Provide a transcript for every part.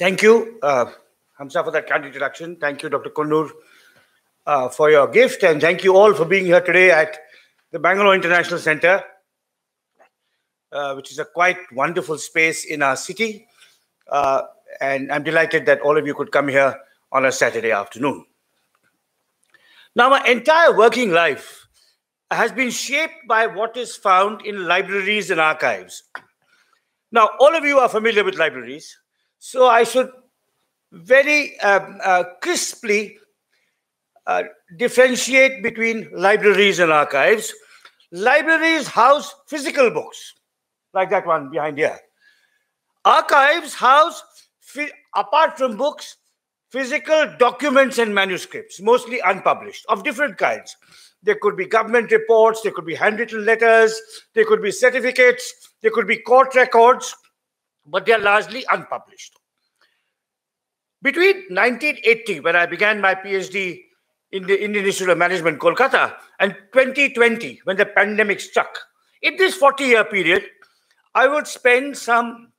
Thank you, uh, Hamza, for that kind introduction. Thank you, Dr. Kondur, uh, for your gift. And thank you all for being here today at the Bangalore International Center, uh, which is a quite wonderful space in our city. Uh, and I'm delighted that all of you could come here on a Saturday afternoon. Now, my entire working life has been shaped by what is found in libraries and archives. Now, all of you are familiar with libraries. So I should very um, uh, crisply uh, differentiate between libraries and archives. Libraries house physical books, like that one behind here. Archives house, apart from books, physical documents and manuscripts, mostly unpublished, of different kinds. There could be government reports, there could be handwritten letters, there could be certificates, there could be court records, but they are largely unpublished. Between 1980, when I began my PhD in the Indian Institute of Management, Kolkata, and 2020, when the pandemic struck, in this 40 year period, I would spend some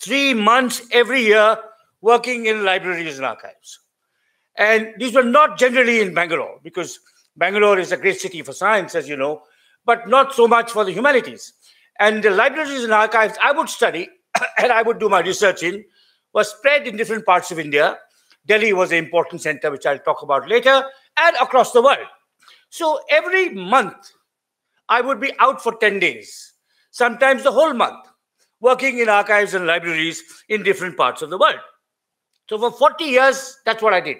three months every year working in libraries and archives. And these were not generally in Bangalore, because Bangalore is a great city for science, as you know, but not so much for the humanities. And the libraries and archives I would study and I would do my research in, was spread in different parts of India. Delhi was an important center, which I'll talk about later, and across the world. So every month, I would be out for 10 days, sometimes the whole month, working in archives and libraries in different parts of the world. So for 40 years, that's what I did.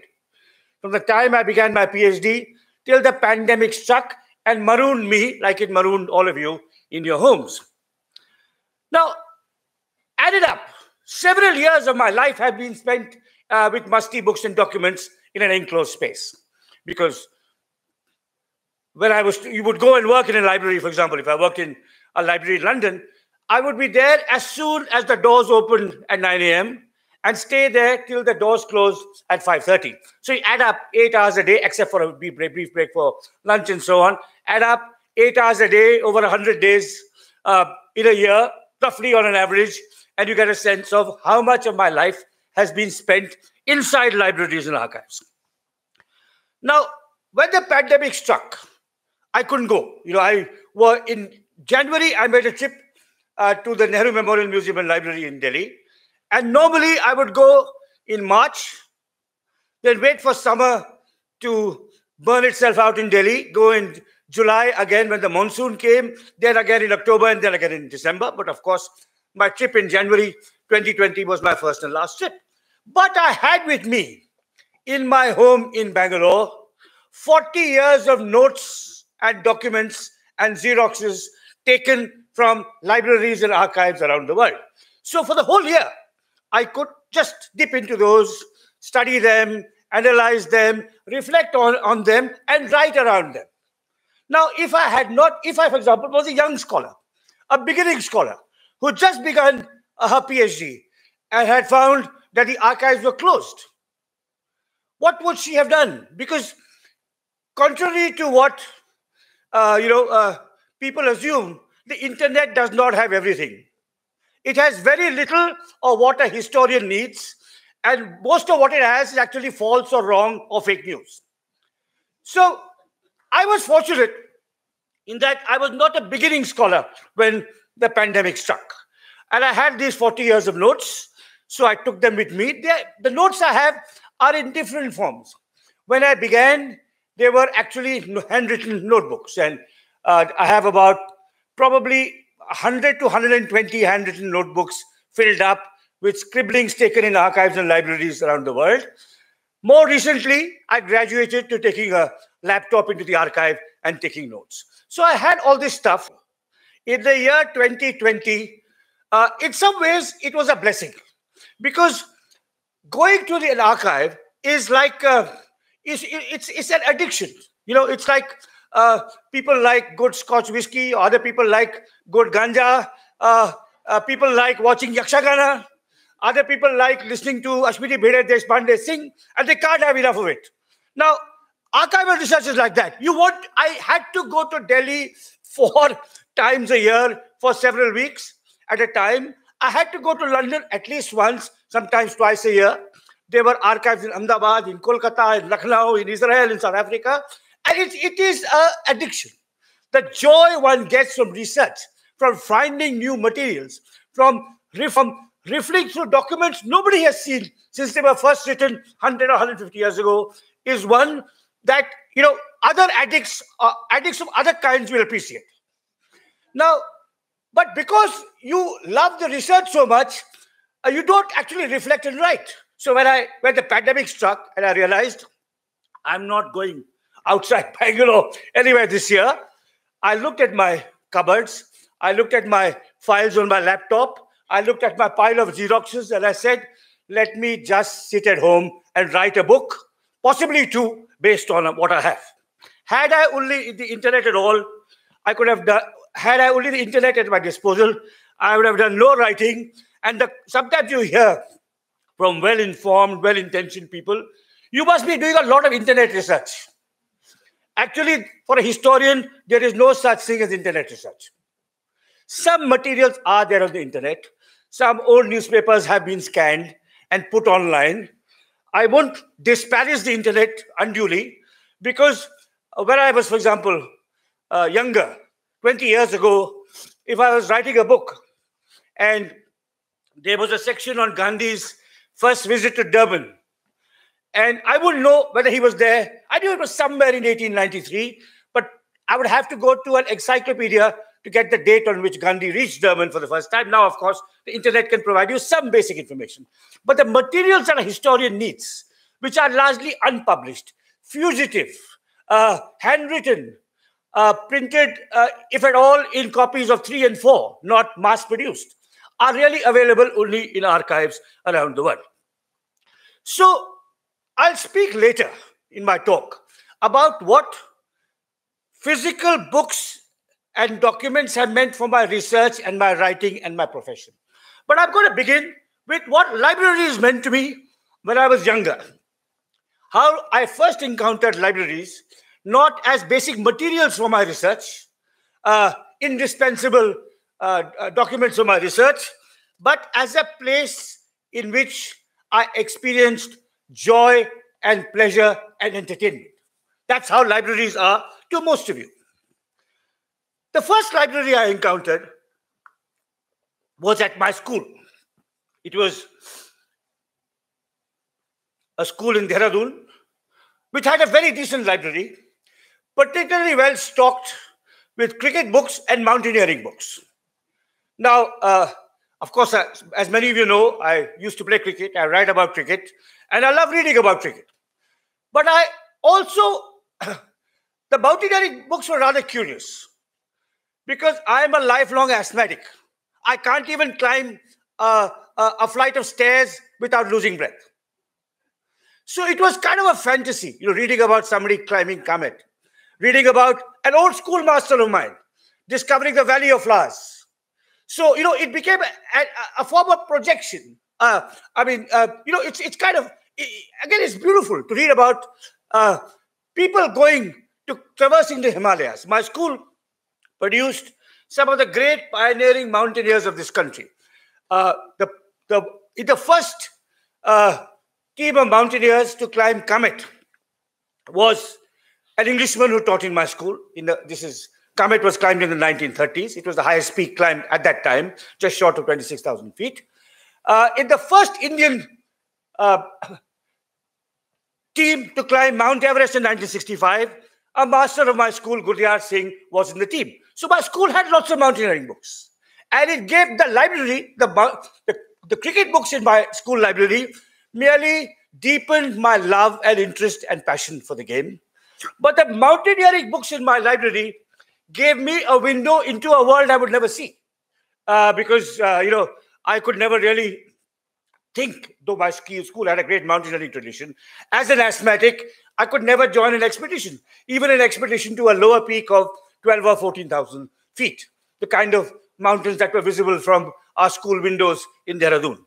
From the time I began my PhD till the pandemic struck and marooned me like it marooned all of you in your homes. Now, added up, several years of my life have been spent uh, with musty books and documents in an enclosed space. Because when I was, you would go and work in a library, for example, if I worked in a library in London, I would be there as soon as the doors opened at 9 a.m. and stay there till the doors closed at 5.30. So you add up eight hours a day, except for a brief break for lunch and so on, add up eight hours a day over 100 days uh, in a year, roughly on an average, and you get a sense of how much of my life has been spent inside libraries and archives. Now, when the pandemic struck, I couldn't go. You know, I were in January, I made a trip uh, to the Nehru Memorial Museum and Library in Delhi. And normally I would go in March, then wait for summer to burn itself out in Delhi, go in July again when the monsoon came, then again in October, and then again in December. But of course, my trip in January 2020 was my first and last trip. But I had with me in my home in Bangalore 40 years of notes and documents and Xeroxes taken from libraries and archives around the world. So for the whole year, I could just dip into those, study them, analyze them, reflect on, on them, and write around them. Now, if I had not, if I, for example, was a young scholar, a beginning scholar, who just begun her PhD and had found that the archives were closed. What would she have done? Because contrary to what uh, you know, uh, people assume, the internet does not have everything. It has very little of what a historian needs, and most of what it has is actually false or wrong or fake news. So I was fortunate in that I was not a beginning scholar when the pandemic struck. And I had these 40 years of notes, so I took them with me. they the notes I have are in different forms. When I began, they were actually handwritten notebooks, and uh, I have about probably 100 to 120 handwritten notebooks filled up with scribblings taken in archives and libraries around the world. More recently, I graduated to taking a laptop into the archive and taking notes. So I had all this stuff in the year 2020, uh, in some ways, it was a blessing because going to the, an archive is like uh, it's, it's, it's an addiction. You know, it's like uh, people like good Scotch whiskey, other people like good ganja, uh, uh, people like watching yakshagana, other people like listening to Ashmiti Bhede Deshpande sing, and they can't have enough of it. Now, archival research is like that. You want? I had to go to Delhi for times a year for several weeks at a time. I had to go to London at least once, sometimes twice a year. There were archives in Ahmedabad, in Kolkata, in Lucknow, in Israel, in South Africa. And it, it is an addiction. The joy one gets from research, from finding new materials, from, from rifling through documents nobody has seen since they were first written 100 or 150 years ago is one that you know other addicts uh, addicts of other kinds will appreciate now, but because you love the research so much, uh, you don't actually reflect and write. So when I when the pandemic struck and I realized I'm not going outside Bangalore anywhere this year, I looked at my cupboards, I looked at my files on my laptop, I looked at my pile of Xeroxes, and I said, let me just sit at home and write a book, possibly two, based on what I have. Had I only the internet at all, I could have done, had I only the internet at my disposal, I would have done no writing. And the, sometimes you hear from well informed, well intentioned people, you must be doing a lot of internet research. Actually, for a historian, there is no such thing as internet research. Some materials are there on the internet, some old newspapers have been scanned and put online. I won't disparage the internet unduly because when I was, for example, uh, younger, 20 years ago, if I was writing a book and there was a section on Gandhi's first visit to Durban, and I wouldn't know whether he was there. I knew it was somewhere in 1893, but I would have to go to an encyclopedia to get the date on which Gandhi reached Durban for the first time. Now, of course, the internet can provide you some basic information. But the materials that a historian needs, which are largely unpublished, fugitive, uh, handwritten, uh, printed, uh, if at all, in copies of three and four, not mass produced, are really available only in archives around the world. So I'll speak later in my talk about what physical books and documents have meant for my research and my writing and my profession. But I'm going to begin with what libraries meant to me when I was younger. How I first encountered libraries not as basic materials for my research, uh, indispensable uh, uh, documents for my research, but as a place in which I experienced joy and pleasure and entertainment. That's how libraries are to most of you. The first library I encountered was at my school. It was a school in Dehradun, which had a very decent library, particularly well stocked with cricket books and mountaineering books. Now, uh, of course, uh, as many of you know, I used to play cricket, I write about cricket, and I love reading about cricket. But I also, the mountaineering books were rather curious because I am a lifelong asthmatic. I can't even climb a, a, a flight of stairs without losing breath. So it was kind of a fantasy, you know, reading about somebody climbing Comet reading about an old schoolmaster of mine, discovering the Valley of flowers. So, you know, it became a, a, a form of projection. Uh, I mean, uh, you know, it's, it's kind of, it, again, it's beautiful to read about uh, people going to traversing the Himalayas. My school produced some of the great pioneering mountaineers of this country. Uh, the, the, the first uh, team of mountaineers to climb Comet was an Englishman who taught in my school. In the, this is Comet was climbed in the 1930s. It was the highest peak climbed at that time, just short of 26,000 feet. Uh, in the first Indian uh, team to climb Mount Everest in 1965, a master of my school, Gurdiar Singh, was in the team. So my school had lots of mountaineering books. And it gave the library, the, the, the cricket books in my school library, merely deepened my love and interest and passion for the game. But the mountaineering books in my library gave me a window into a world I would never see. Uh, because, uh, you know, I could never really think, though my ski school had a great mountaineering tradition. As an asthmatic, I could never join an expedition, even an expedition to a lower peak of 12 or 14,000 feet, the kind of mountains that were visible from our school windows in Dehradun.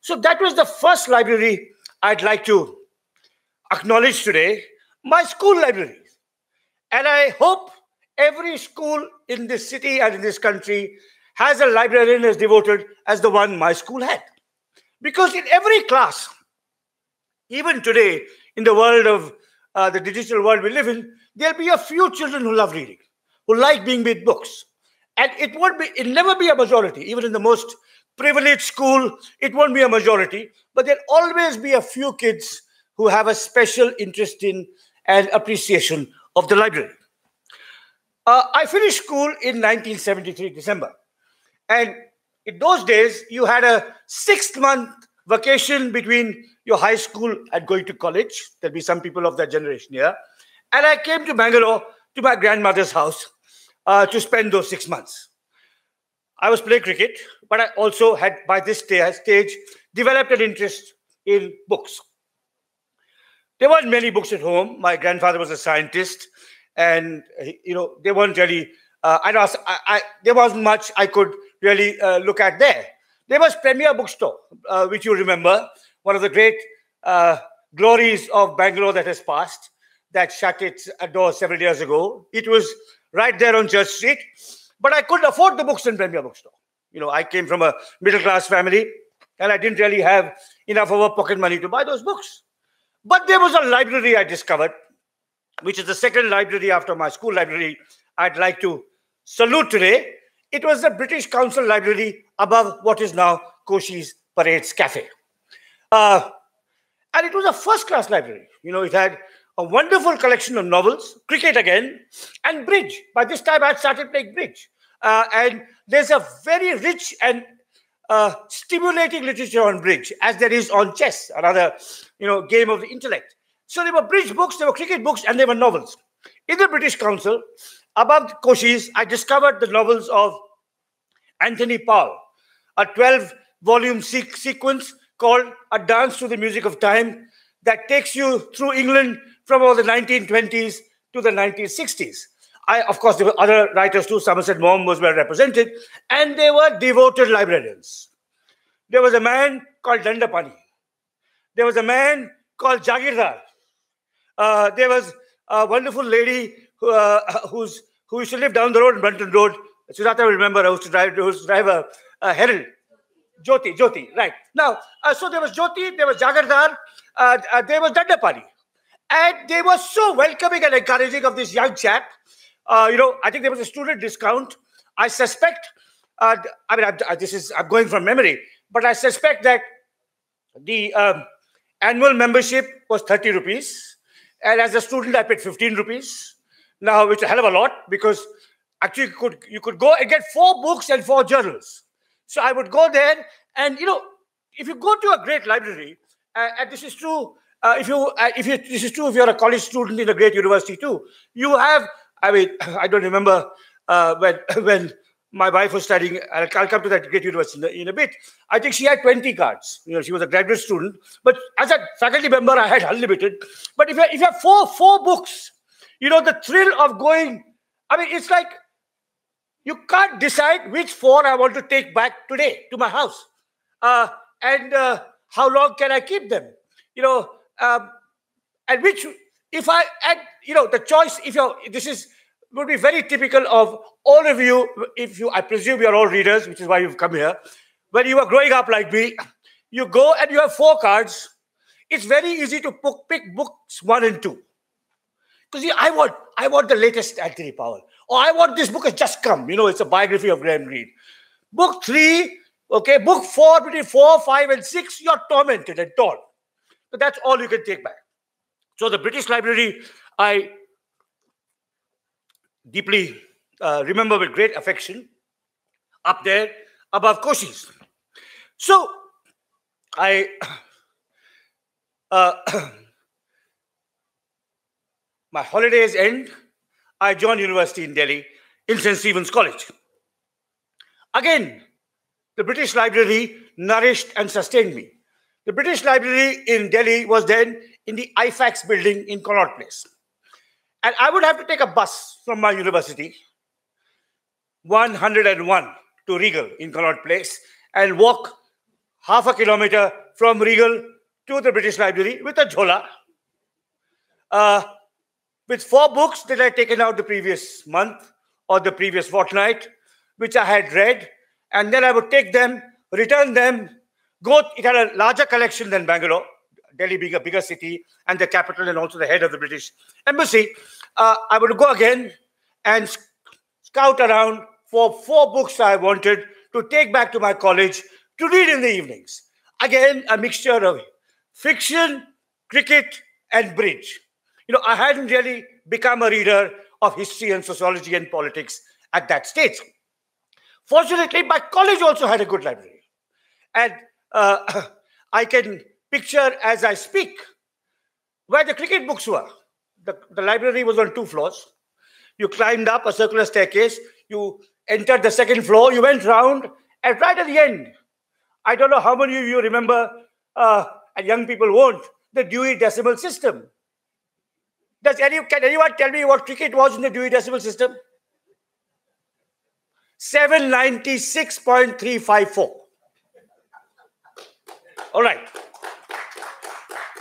So that was the first library I'd like to acknowledge today my school libraries. And I hope every school in this city and in this country has a librarian as devoted as the one my school had. Because in every class, even today, in the world of uh, the digital world we live in, there'll be a few children who love reading, who like being with books. And it won't be, it'll never be a majority. Even in the most privileged school, it won't be a majority. But there'll always be a few kids who have a special interest in and appreciation of the library. Uh, I finished school in 1973, December. And in those days, you had a six month vacation between your high school and going to college. There'll be some people of that generation here. And I came to Bangalore to my grandmother's house uh, to spend those six months. I was playing cricket, but I also had, by this stage, developed an interest in books there weren't many books at home. My grandfather was a scientist, and you know there weren't really. Uh, I, do I, I, there wasn't much I could really uh, look at there. There was Premier Bookstore, uh, which you remember, one of the great uh, glories of Bangalore that has passed, that shut its uh, doors several years ago. It was right there on Church Street, but I couldn't afford the books in Premier Bookstore. You know, I came from a middle class family, and I didn't really have enough of a pocket money to buy those books. But there was a library I discovered, which is the second library after my school library I'd like to salute today. It was the British Council Library above what is now Koshi's Parades Cafe. Uh, and it was a first class library. You know, it had a wonderful collection of novels, cricket again, and bridge. By this time, I'd started playing bridge. Uh, and there's a very rich and uh, stimulating literature on bridge, as there is on chess, another you know, game of the intellect. So there were bridge books, there were cricket books, and there were novels. In the British Council, above Koshi's, I discovered the novels of Anthony Powell, a 12 volume se sequence called A Dance to the Music of Time that takes you through England from the 1920s to the 1960s. I, of course, there were other writers too. Somerset Maugham was well represented, and they were devoted librarians. There was a man called Dandapani there was a man called Jagirdar. Uh, there was a wonderful lady who, uh, who's, who used to live down the road in Brunton Road. Sujata will remember, I used to drive, used to drive a, uh, a Herald. Jyoti, Jyoti, right. Now, uh, so there was Jyoti, there was Jagardar, uh, uh, there was Dandapani. And they were so welcoming and encouraging of this young chap. Uh, you know, I think there was a student discount. I suspect, uh, I mean, I, I, this is, I'm going from memory, but I suspect that the, um, annual membership was 30 rupees. And as a student, I paid 15 rupees. Now, which is a hell of a lot because actually you could, you could go and get four books and four journals. So I would go there and, you know, if you go to a great library, uh, and this is true, uh, if you, uh, if you, this is true if you're a college student in a great university too, you have, I mean, I don't remember uh, when, when my wife was studying. I'll, I'll, come to that great university in a, in a bit. I think she had 20 cards. You know, she was a graduate student. But as a faculty member, I had unlimited. But if you, if you have four, four books, you know, the thrill of going, I mean, it's like you can't decide which four I want to take back today to my house. Uh, and uh, how long can I keep them? You know, um, and which, if I, and, you know, the choice, if you're, this is, would be very typical of all of you, if you, I presume you're all readers, which is why you've come here. When you were growing up like me, you go and you have four cards. It's very easy to pick books one and two. Because I want, I want the latest Anthony Powell. Or I want this book has just come. You know, it's a biography of Graham Greene. Book three, okay, book four, between four, five, and six, you're tormented and torn. But that's all you can take back. So the British Library, I deeply uh, remember with great affection up there above Koshi's. So I uh, my holidays end. I join university in Delhi in St. Stephen's College. Again, the British Library nourished and sustained me. The British Library in Delhi was then in the IFAX building in Connaught Place. And I would have to take a bus from my university, 101 to Regal in Connaught Place, and walk half a kilometer from Regal to the British Library with a jhola, uh, with four books that I'd taken out the previous month or the previous fortnight, which I had read, and then I would take them, return them, go, it had a larger collection than Bangalore, Delhi being a bigger city and the capital and also the head of the British embassy, uh, I would go again and scout around for four books I wanted to take back to my college to read in the evenings. Again, a mixture of fiction, cricket, and bridge. You know, I hadn't really become a reader of history and sociology and politics at that stage. Fortunately, my college also had a good library. And uh, I can picture as I speak where the cricket books were. The, the library was on two floors. You climbed up a circular staircase, you entered the second floor, you went round, and right at the end, I don't know how many of you remember, uh, and young people won't, the Dewey Decimal System. Does any, can anyone tell me what cricket was in the Dewey Decimal System? 796.354. All right.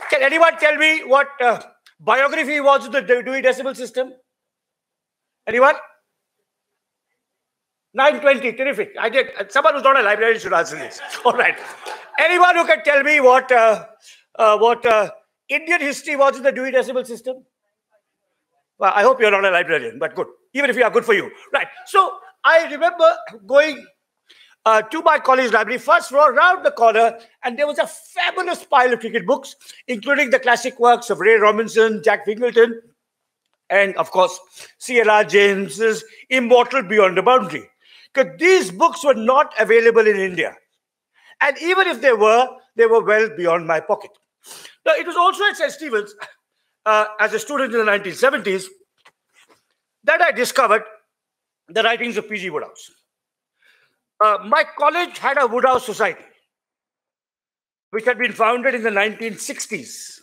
Can anyone tell me what uh, biography was the Dewey Decimal System? Anyone? 920, terrific. I did. Uh, someone who's not a librarian should answer this. All right. Anyone who can tell me what uh, uh, what uh, Indian history was in the Dewey Decimal System? Well, I hope you're not a librarian, but good. Even if you are, good for you. Right. So I remember going uh, to my college library, first row, round the corner, and there was a fabulous pile of cricket books, including the classic works of Ray Robinson, Jack Fingleton, and of course, C.L.R. James's Immortal Beyond the Boundary. Because these books were not available in India. And even if they were, they were well beyond my pocket. Now, it was also at St. Stephen's, uh, as a student in the 1970s, that I discovered the writings of P.G. Woodhouse. Uh, my college had a Woodhouse Society, which had been founded in the 1960s.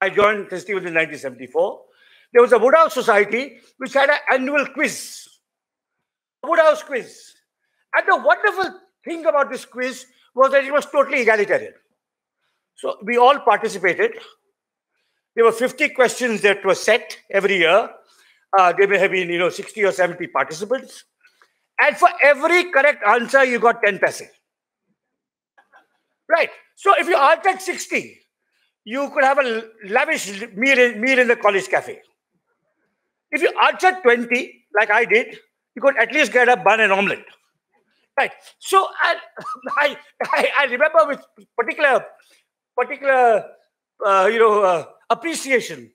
I joined Festival in 1974. There was a Woodhouse Society, which had an annual quiz, Woodhouse quiz. And the wonderful thing about this quiz was that it was totally egalitarian. So we all participated. There were 50 questions that were set every year. Uh, there may have been, you know, 60 or 70 participants. And for every correct answer, you got 10 paise. Right. So if you answered 60, you could have a lavish meal in, meal in the college cafe. If you answered 20, like I did, you could at least get a bun and omelette. Right. So I, I, I remember with particular, particular uh, you know, uh, appreciation,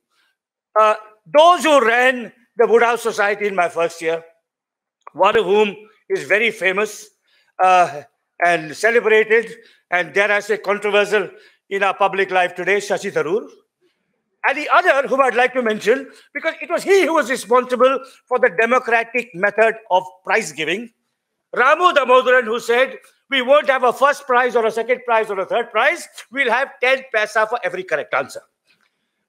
uh, those who ran the Woodhouse Society in my first year, one of whom is very famous uh, and celebrated and dare I say controversial in our public life today, Shashi Tharoor. And the other whom I'd like to mention, because it was he who was responsible for the democratic method of prize giving, Ramu Damodaran, who said, we won't have a first prize or a second prize or a third prize. We'll have 10 paisa for every correct answer.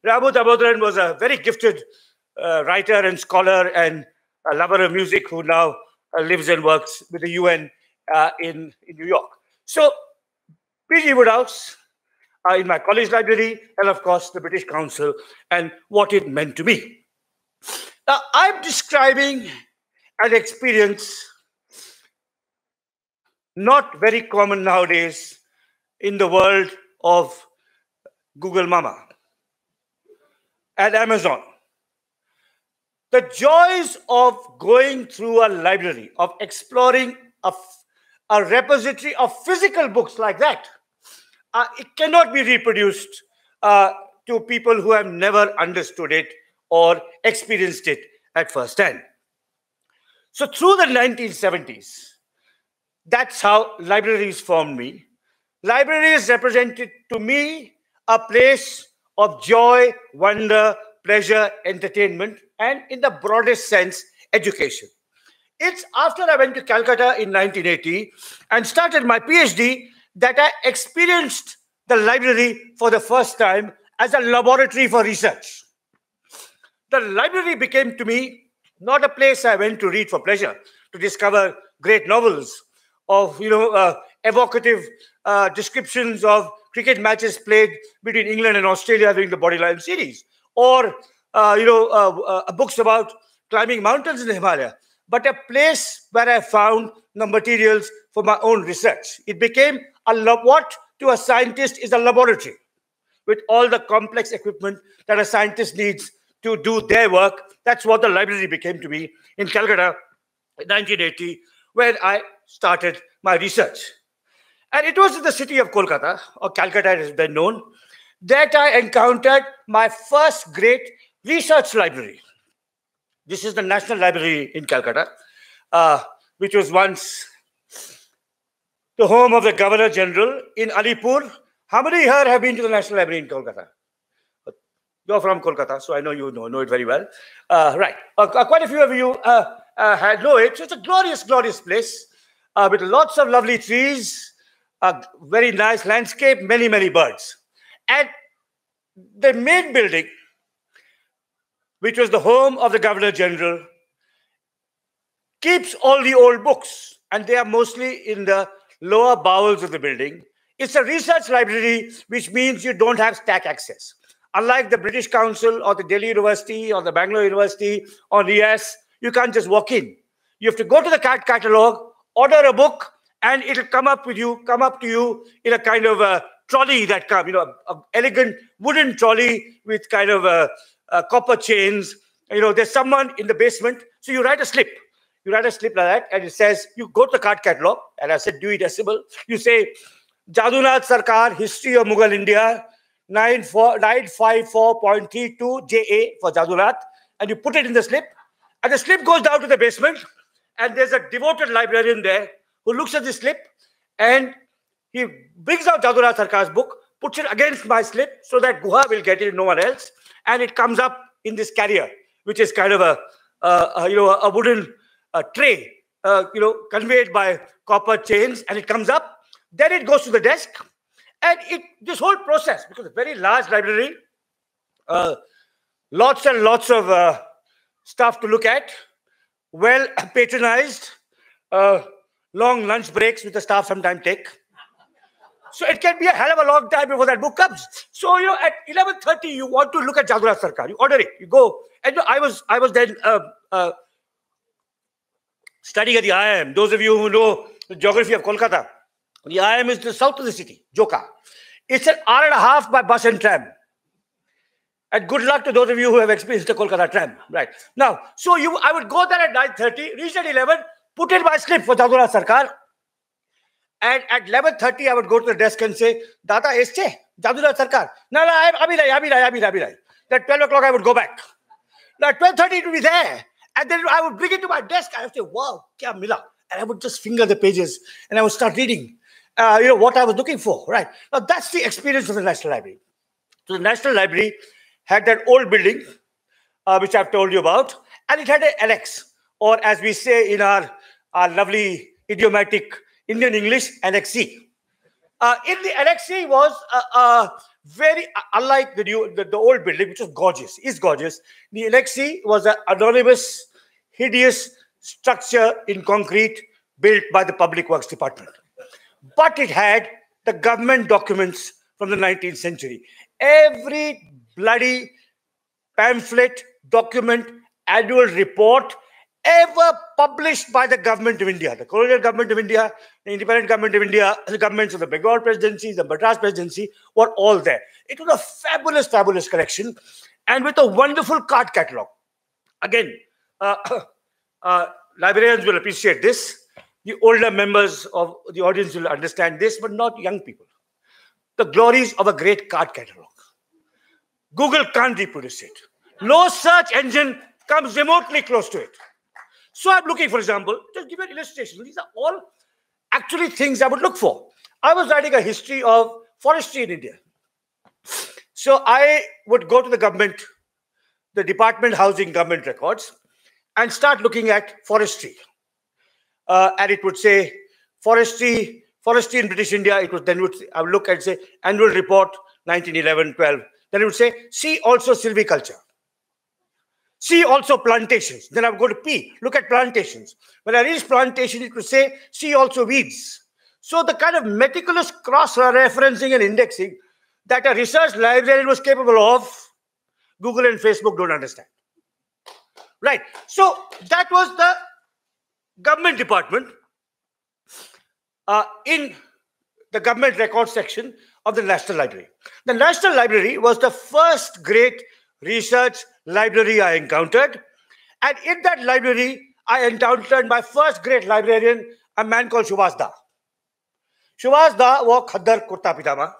Ramu Damodaran was a very gifted uh, writer and scholar and a lover of music who now uh, lives and works with the UN uh, in, in New York. So, P.G. Woodhouse uh, in my college library, and of course, the British Council and what it meant to me. Now, I'm describing an experience not very common nowadays in the world of Google Mama and Amazon. The joys of going through a library, of exploring a, a repository of physical books like that, uh, it cannot be reproduced uh, to people who have never understood it or experienced it at first hand. So through the 1970s, that's how libraries formed me. Libraries represented to me a place of joy, wonder, pleasure, entertainment, and in the broadest sense, education. It's after I went to Calcutta in 1980 and started my PhD that I experienced the library for the first time as a laboratory for research. The library became to me not a place I went to read for pleasure, to discover great novels of, you know, uh, evocative uh, descriptions of cricket matches played between England and Australia during the Bodyline series or uh, you know uh, uh, books about climbing mountains in the Himalaya, but a place where I found the materials for my own research. It became a lab. What to a scientist is a laboratory with all the complex equipment that a scientist needs to do their work. That's what the library became to me in Calcutta in 1980, where I started my research. And it was in the city of Kolkata, or Calcutta as it's been known, that I encountered my first great research library. This is the National Library in Calcutta, uh, which was once the home of the Governor General in Alipur. How many here have been to the National Library in Kolkata? You're from Kolkata, so I know you know, know it very well. Uh, right. Uh, uh quite a few of you uh, uh know it. it's a glorious, glorious place uh, with lots of lovely trees, a very nice landscape, many, many birds at the main building, which was the home of the Governor General, keeps all the old books, and they are mostly in the lower bowels of the building. It's a research library, which means you don't have stack access. Unlike the British Council or the Delhi University or the Bangalore University or ES. you can't just walk in. You have to go to the CAT catalog, order a book, and it'll come up with you, come up to you in a kind of a trolley that come, you know, an elegant wooden trolley with kind of a, a copper chains. You know, there's someone in the basement. So you write a slip. You write a slip like that, and it says, you go to the card catalog, and I said Dewey Decimal. You say, Jadunath Sarkar, History of Mughal India, 954.32 JA for Jadunath. And you put it in the slip, and the slip goes down to the basement, and there's a devoted librarian there who looks at the slip and he brings out Jaduraj Sarkar's book, puts it against my slip so that Guha will get it, no one else, and it comes up in this carrier, which is kind of a, uh, a you know a wooden uh, tray, uh, you know, conveyed by copper chains, and it comes up. Then it goes to the desk, and it this whole process because a very large library, uh, lots and lots of uh, stuff to look at, well patronized, uh, long lunch breaks with the staff sometimes take. So it can be a hell of a long time before that book comes. So you know, at eleven thirty, you want to look at Jagura Sarkar. You order it. You go. And you know, I was I was then uh, uh, studying at the IIM. Those of you who know the geography of Kolkata, the IIM is the south of the city, Joka. It's an hour and a half by bus and tram. And good luck to those of you who have experienced the Kolkata tram. Right. Now, so you I would go there at 9.30, reach at 11, put in my slip for Jagura Sarkar, and at 11.30, I would go to the desk and say, Data, este, Jadulal Sarkar. No, no, I, Abhilai, Abhilai, Abhilai, Abhilai. At 12 o'clock, I would go back. Now, at 12.30, it would be there. And then I would bring it to my desk. I would say, wow, kya mila. And I would just finger the pages and I would start reading, uh, you know, what I was looking for, right? Now, that's the experience of the National Library. So the National Library had that old building, uh, which I've told you about, and it had an annex, or as we say in our, our lovely idiomatic Indian English Annexee. Uh, in the Annexee was a, uh, a uh, very uh, unlike the, new, the, the old building, which was gorgeous, is gorgeous. The Annexee was an anonymous, hideous structure in concrete built by the Public Works Department, but it had the government documents from the 19th century. Every bloody pamphlet, document, annual report ever published by the government of India, the colonial government of India, the independent government of India, the governments of the Bengal presidency, the Madras presidency were all there. It was a fabulous, fabulous collection and with a wonderful card catalog. Again, uh, uh, librarians will appreciate this. The older members of the audience will understand this, but not young people. The glories of a great card catalog. Google can't reproduce it. No search engine comes remotely close to it. So I'm looking, for example, just give an illustration. These are all actually things I would look for. I was writing a history of forestry in India. So I would go to the government, the department housing government records, and start looking at forestry. Uh, and it would say forestry, forestry in British India. It was then would I would look and say annual report 1911-12. Then it would say see also silviculture. See also plantations. Then I would go to P. Look at plantations. When I reach plantation, it would say see also weeds. So the kind of meticulous cross-referencing and indexing that a research library was capable of, Google and Facebook don't understand. Right. So that was the government department uh, in the government record section of the National Library. The National Library was the first great research library I encountered. And in that library, I encountered my first great librarian, a man called Shubhasda. Shubhasda wore khaddar kurta pijama,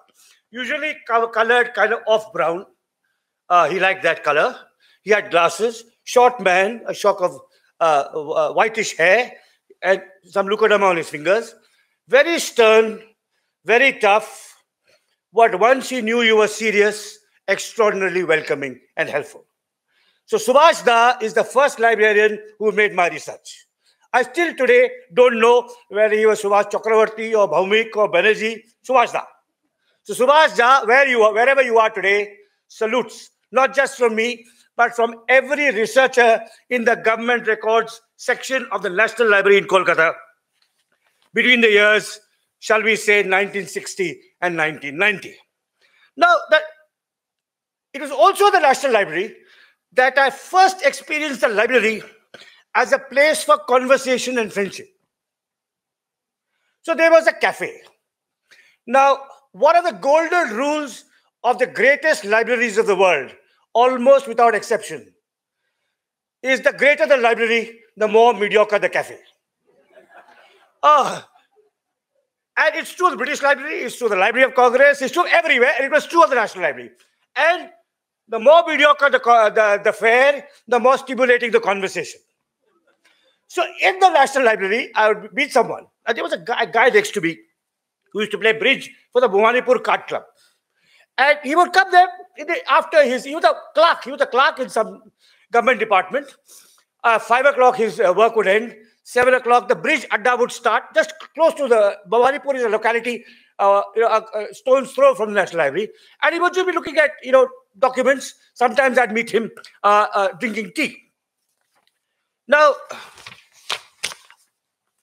usually colored kind of off brown. Uh, he liked that color. He had glasses, short man, a shock of uh, uh whitish hair, and some leucodema on his fingers. Very stern, very tough. But once he knew you were serious, extraordinarily welcoming and helpful. So Subhash Da is the first librarian who made my research. I still today don't know whether he was Subhash Chakravarti or Bhaumik or Banerjee, Subhash Da. So Subhash Da, where you are, wherever you are today, salutes, not just from me, but from every researcher in the government records section of the National Library in Kolkata between the years, shall we say, 1960 and 1990. Now, that it was also the National Library that I first experienced the library as a place for conversation and friendship. So there was a cafe. Now, what are the golden rules of the greatest libraries of the world, almost without exception? Is the greater the library, the more mediocre the cafe. Uh, and it's true of the British Library, it's true of the Library of Congress, it's true everywhere, and it was true of the National Library. And the more mediocre the, the, the fair, the more stimulating the conversation. So in the National Library, I would meet someone. And uh, there was a guy, a guy next to me who used to play bridge for the Bhumanipur Card Club. And he would come there the, after his, he was a clerk, he was a clerk in some government department. Uh, five o'clock, his uh, work would end. Seven o'clock, the bridge adda would start. Just close to the Bhavanipur is a locality uh, you know, a, a, stone's throw from the National Library, and he would just be looking at you know documents. Sometimes I'd meet him uh, uh, drinking tea. Now,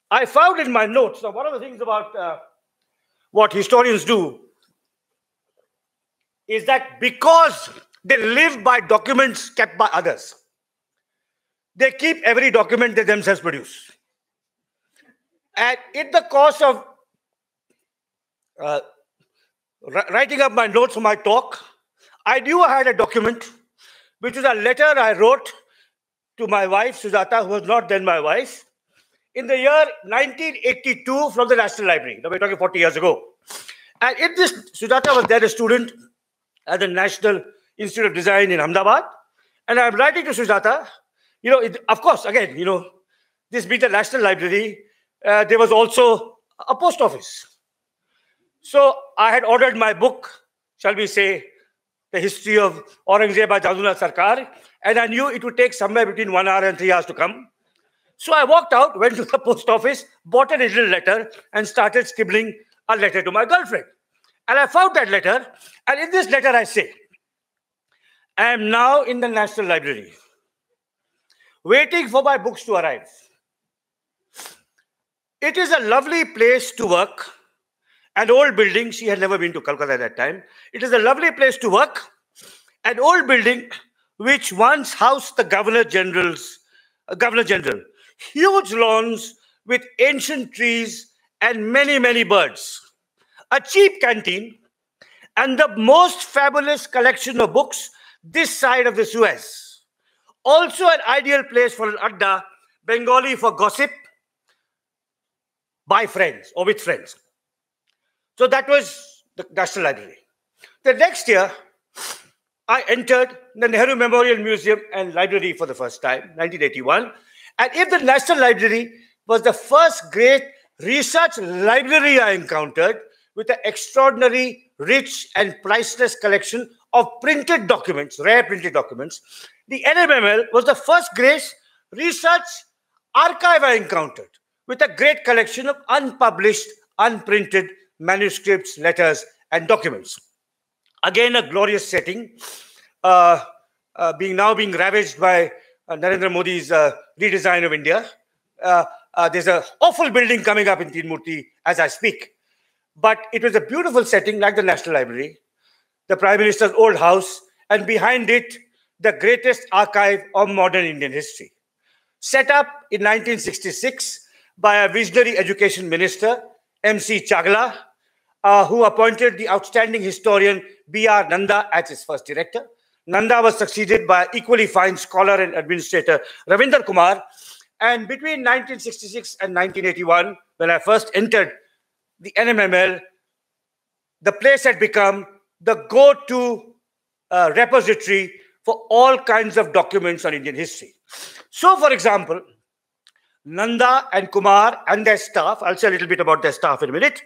I found in my notes. Now, one of the things about uh, what historians do is that because they live by documents kept by others, they keep every document they themselves produce. And in the course of uh, writing up my notes for my talk, I knew I had a document, which is a letter I wrote to my wife, Sujata, who was not then my wife, in the year 1982 from the National Library. Now we're talking 40 years ago. And in this, Sujata was then a student at the National Institute of Design in Ahmedabad. And I'm writing to Sujata. You know, it, of course, again, you know, this being the National Library, uh, there was also a post office. So I had ordered my book, shall we say, The History of Aurangzeb by Jadullah Sarkar, and I knew it would take somewhere between one hour and three hours to come. So I walked out, went to the post office, bought an little letter, and started scribbling a letter to my girlfriend. And I found that letter, and in this letter I say, I am now in the National Library, waiting for my books to arrive. It is a lovely place to work an old building, she had never been to Calcutta at that time. It is a lovely place to work. An old building which once housed the Governor General's uh, Governor General. Huge lawns with ancient trees and many, many birds. A cheap canteen and the most fabulous collection of books this side of the Suez. Also, an ideal place for an adda, Bengali for gossip by friends or with friends. So that was the National Library. The next year, I entered the Nehru Memorial Museum and Library for the first time, 1981. And if the National Library was the first great research library I encountered with an extraordinary, rich, and priceless collection of printed documents, rare printed documents, the NMML was the first great research archive I encountered with a great collection of unpublished, unprinted manuscripts, letters, and documents. Again, a glorious setting, uh, uh, being now being ravaged by uh, Narendra Modi's uh, redesign of India. Uh, uh, there's an awful building coming up in Tirumurti as I speak. But it was a beautiful setting like the National Library, the Prime Minister's old house, and behind it, the greatest archive of modern Indian history. Set up in 1966 by a visionary education minister M.C. Chagla, uh, who appointed the outstanding historian B.R. Nanda as his first director. Nanda was succeeded by equally fine scholar and administrator Ravinder Kumar. And between 1966 and 1981, when I first entered the NMML, the place had become the go-to uh, repository for all kinds of documents on Indian history. So, for example, Nanda and Kumar and their staff, I'll say a little bit about their staff in a minute,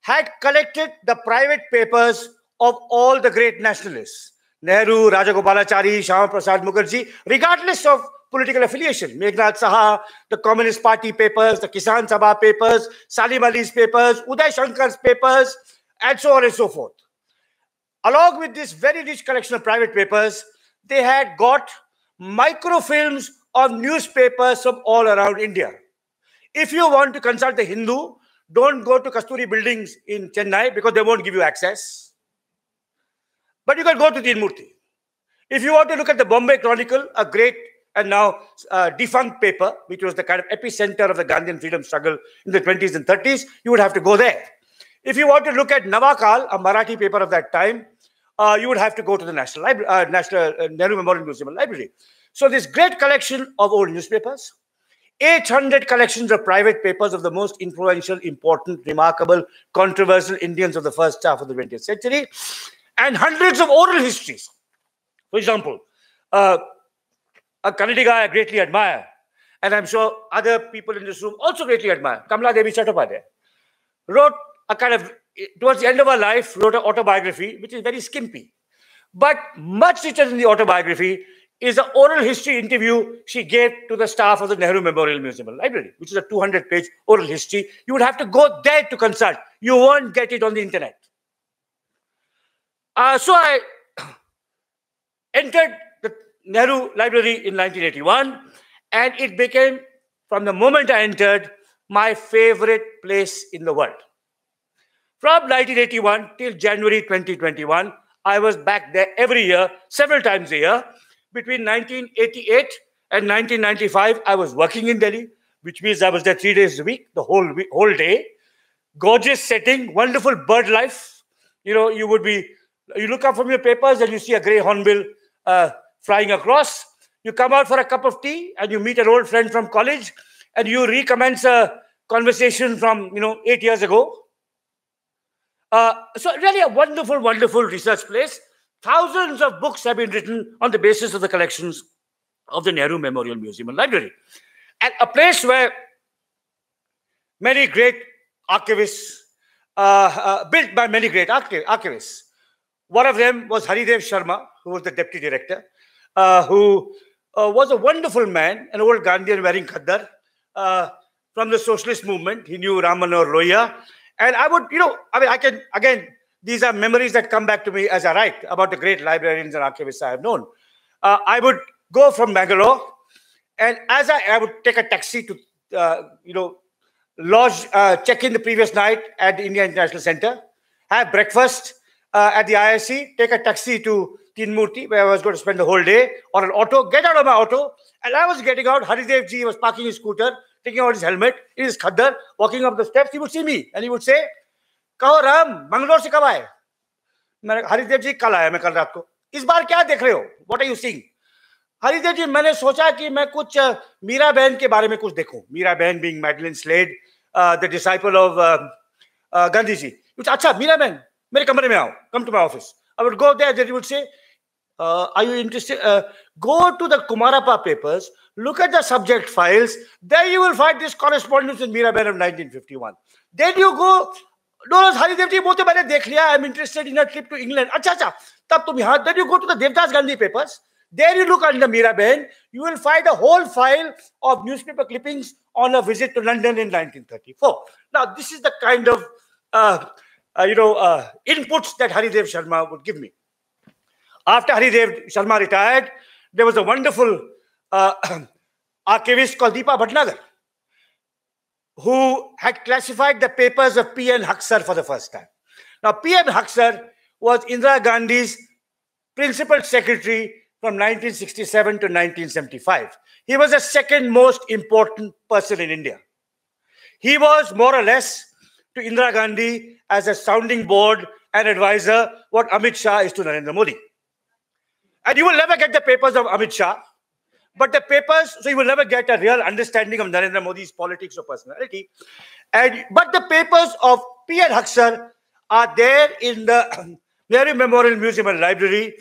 had collected the private papers of all the great nationalists Nehru, Rajagopalachari, Shyam Prasad Mukherjee, regardless of political affiliation. Meghnath Saha, the Communist Party papers, the Kisan Sabha papers, Salim Ali's papers, Uday Shankar's papers, and so on and so forth. Along with this very rich collection of private papers, they had got microfilms of newspapers from all around India. If you want to consult the Hindu, don't go to Kasturi buildings in Chennai because they won't give you access. But you can go to Dinmurti. If you want to look at the Bombay Chronicle, a great and now uh, defunct paper, which was the kind of epicenter of the Gandhian freedom struggle in the 20s and 30s, you would have to go there. If you want to look at Navakal, a Marathi paper of that time, uh, you would have to go to the National, Libra- uh, National uh, Nehru Memorial Museum and Library. So this great collection of old newspapers, 800 collections of private papers of the most influential, important, remarkable, controversial Indians of the first half of the 20th century, and hundreds of oral histories. For example, uh, a Kannadi guy I greatly admire, and I'm sure other people in this room also greatly admire, Kamala Devi Chattopadhyay, wrote a kind of, towards the end of her life, wrote an autobiography, which is very skimpy, but much richer than the autobiography is an oral history interview she gave to the staff of the Nehru Memorial Museum Library, which is a 200 page oral history. You would have to go there to consult. You won't get it on the internet. Uh, so I entered the Nehru Library in 1981, and it became, from the moment I entered, my favorite place in the world. From 1981 till January 2021, I was back there every year, several times a year, between 1988 and 1995, I was working in Delhi, which means I was there three days a week, the whole week, whole day. Gorgeous setting, wonderful bird life. You know, you would be, you look up from your papers and you see a grey hornbill uh, flying across. You come out for a cup of tea and you meet an old friend from college and you recommence a conversation from, you know, eight years ago. Uh, so really a wonderful, wonderful research place. Thousands of books have been written on the basis of the collections of the Nehru Memorial Museum and Library. And a place where many great archivists, uh, uh, built by many great archiv archivists. One of them was Haridev Sharma, who was the deputy director, uh, who uh, was a wonderful man, an old Gandhian wearing khaddar uh, from the socialist movement. He knew Ramanohar Loya. And I would, you know, I mean, I can, again, these are memories that come back to me as I write about the great librarians and archivists I have known. Uh, I would go from Bangalore, and as I, I would take a taxi to, uh, you know, lodge, uh, check in the previous night at the India International Center, have breakfast uh, at the ISC, take a taxi to Tinmurti, where I was going to spend the whole day, on an auto, get out of my auto, and I was getting out. Haridev ji was parking his scooter, taking out his helmet, in his khaddar, walking up the steps. He would see me, and he would say, कहो राम मंगलोर से कब आए मैंने हरिदेव जी कल आया मैं कल रात को इस बार क्या देख रहे हो what are you seeing Haridev ji मैंने सोचा कि मैं कुछ मीरा बहन के बारे में कुछ देखू मीरा बहन being Madeleine Slade the disciple of Gandhi ji अच्छा मीरा बहन मेरे कमरे में आओ come to my office I go there would say are you interested go to the Kumarappa papers look at the subject files there you will find this correspondence in Meera बहन of 1951 then you go Donald Haridev ji बोलते मैंने देख लिया I am interested in trip to England अच्छा अच्छा तब तुम यहां there you go to the Devdas Gandhi papers there you look at the Meera बहन you will find a whole file of news paper on a visit to London in nineteen thirty this is the kind of you know inputs that Haridev Sharma would give me after Haridev Sharma retired there was a wonderful archivist call Deepa Bhatnagar who had classified the papers of P.N. Haksar for the first time. Now, P.N. Haksar was Indira Gandhi's principal secretary from 1967 to 1975. He was the second most important person in India. He was more or less to Indira Gandhi as a sounding board and advisor what Amit Shah is to Narendra Modi. And you will never get the papers of Amit Shah but the papers, so you will never get a real understanding of Narendra Modi's politics or personality. And but the papers of P. N. Haksar are there in the Nehru Memorial Museum and Library,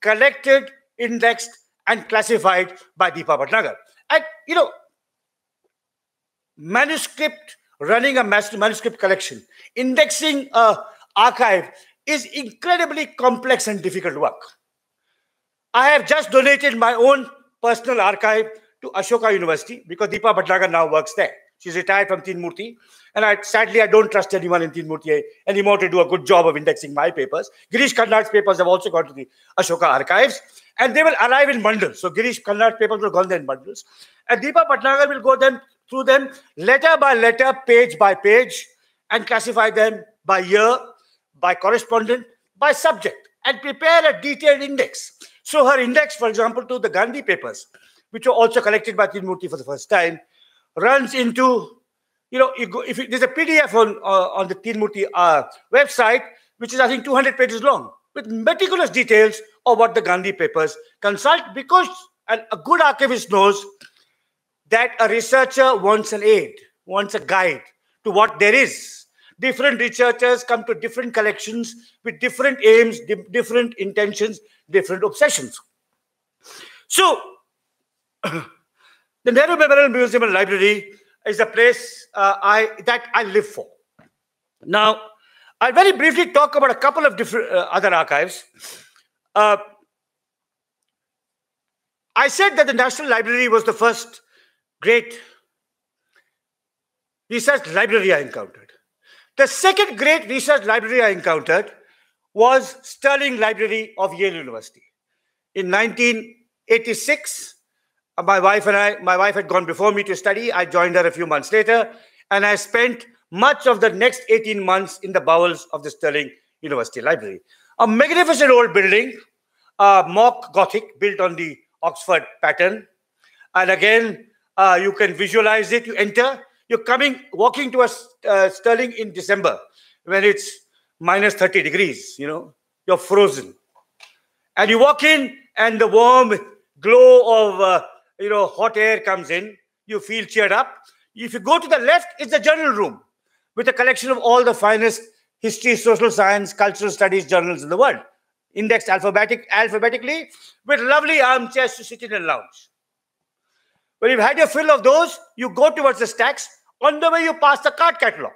collected, indexed, and classified by Deepa Bhatnagar. And you know, manuscript running a manuscript collection, indexing a archive is incredibly complex and difficult work. I have just donated my own personal archive to Ashoka University because Deepa Bhatnagar now works there. She's retired from Teen And I, sadly, I don't trust anyone in Teen anymore to do a good job of indexing my papers. Girish Karnad's papers have also gone to the Ashoka archives. And they will arrive in bundles. So Girish Karnad's papers will go there in bundles. And Deepa Bhatnagar will go then through them letter by letter, page by page, and classify them by year, by correspondent, by subject, and prepare a detailed index. So her index, for example, to the Gandhi papers, which were also collected by Tinmurti for the first time, runs into, you know, you go, if there's a PDF on uh, on the Tinmurti uh, website, which is I think 200 pages long, with meticulous details of what the Gandhi papers consult, because an, a good archivist knows that a researcher wants an aid, wants a guide to what there is. Different researchers come to different collections with different aims, di different intentions, different obsessions. So, the Nehru Memorial Museum and Library is a place uh, I, that I live for. Now, I'll very briefly talk about a couple of different uh, other archives. Uh, I said that the National Library was the first great research library I encountered. The second great research library I encountered was Sterling Library of Yale University. In 1986, uh, my wife and I, my wife had gone before me to study. I joined her a few months later, and I spent much of the next 18 months in the bowels of the Sterling University Library. A magnificent old building, uh, mock Gothic, built on the Oxford pattern. And again, uh, you can visualize it. You enter, you're coming, walking to a uh, Sterling in December when it's minus 30 degrees, you know, you're frozen. And you walk in, and the warm glow of, uh, you know, hot air comes in. You feel cheered up. If you go to the left, it's the journal room with a collection of all the finest history, social science, cultural studies journals in the world, indexed alphabetic, alphabetically, with lovely armchairs to sit in and lounge. When you've had your fill of those, you go towards the stacks. On the way, you pass the card catalog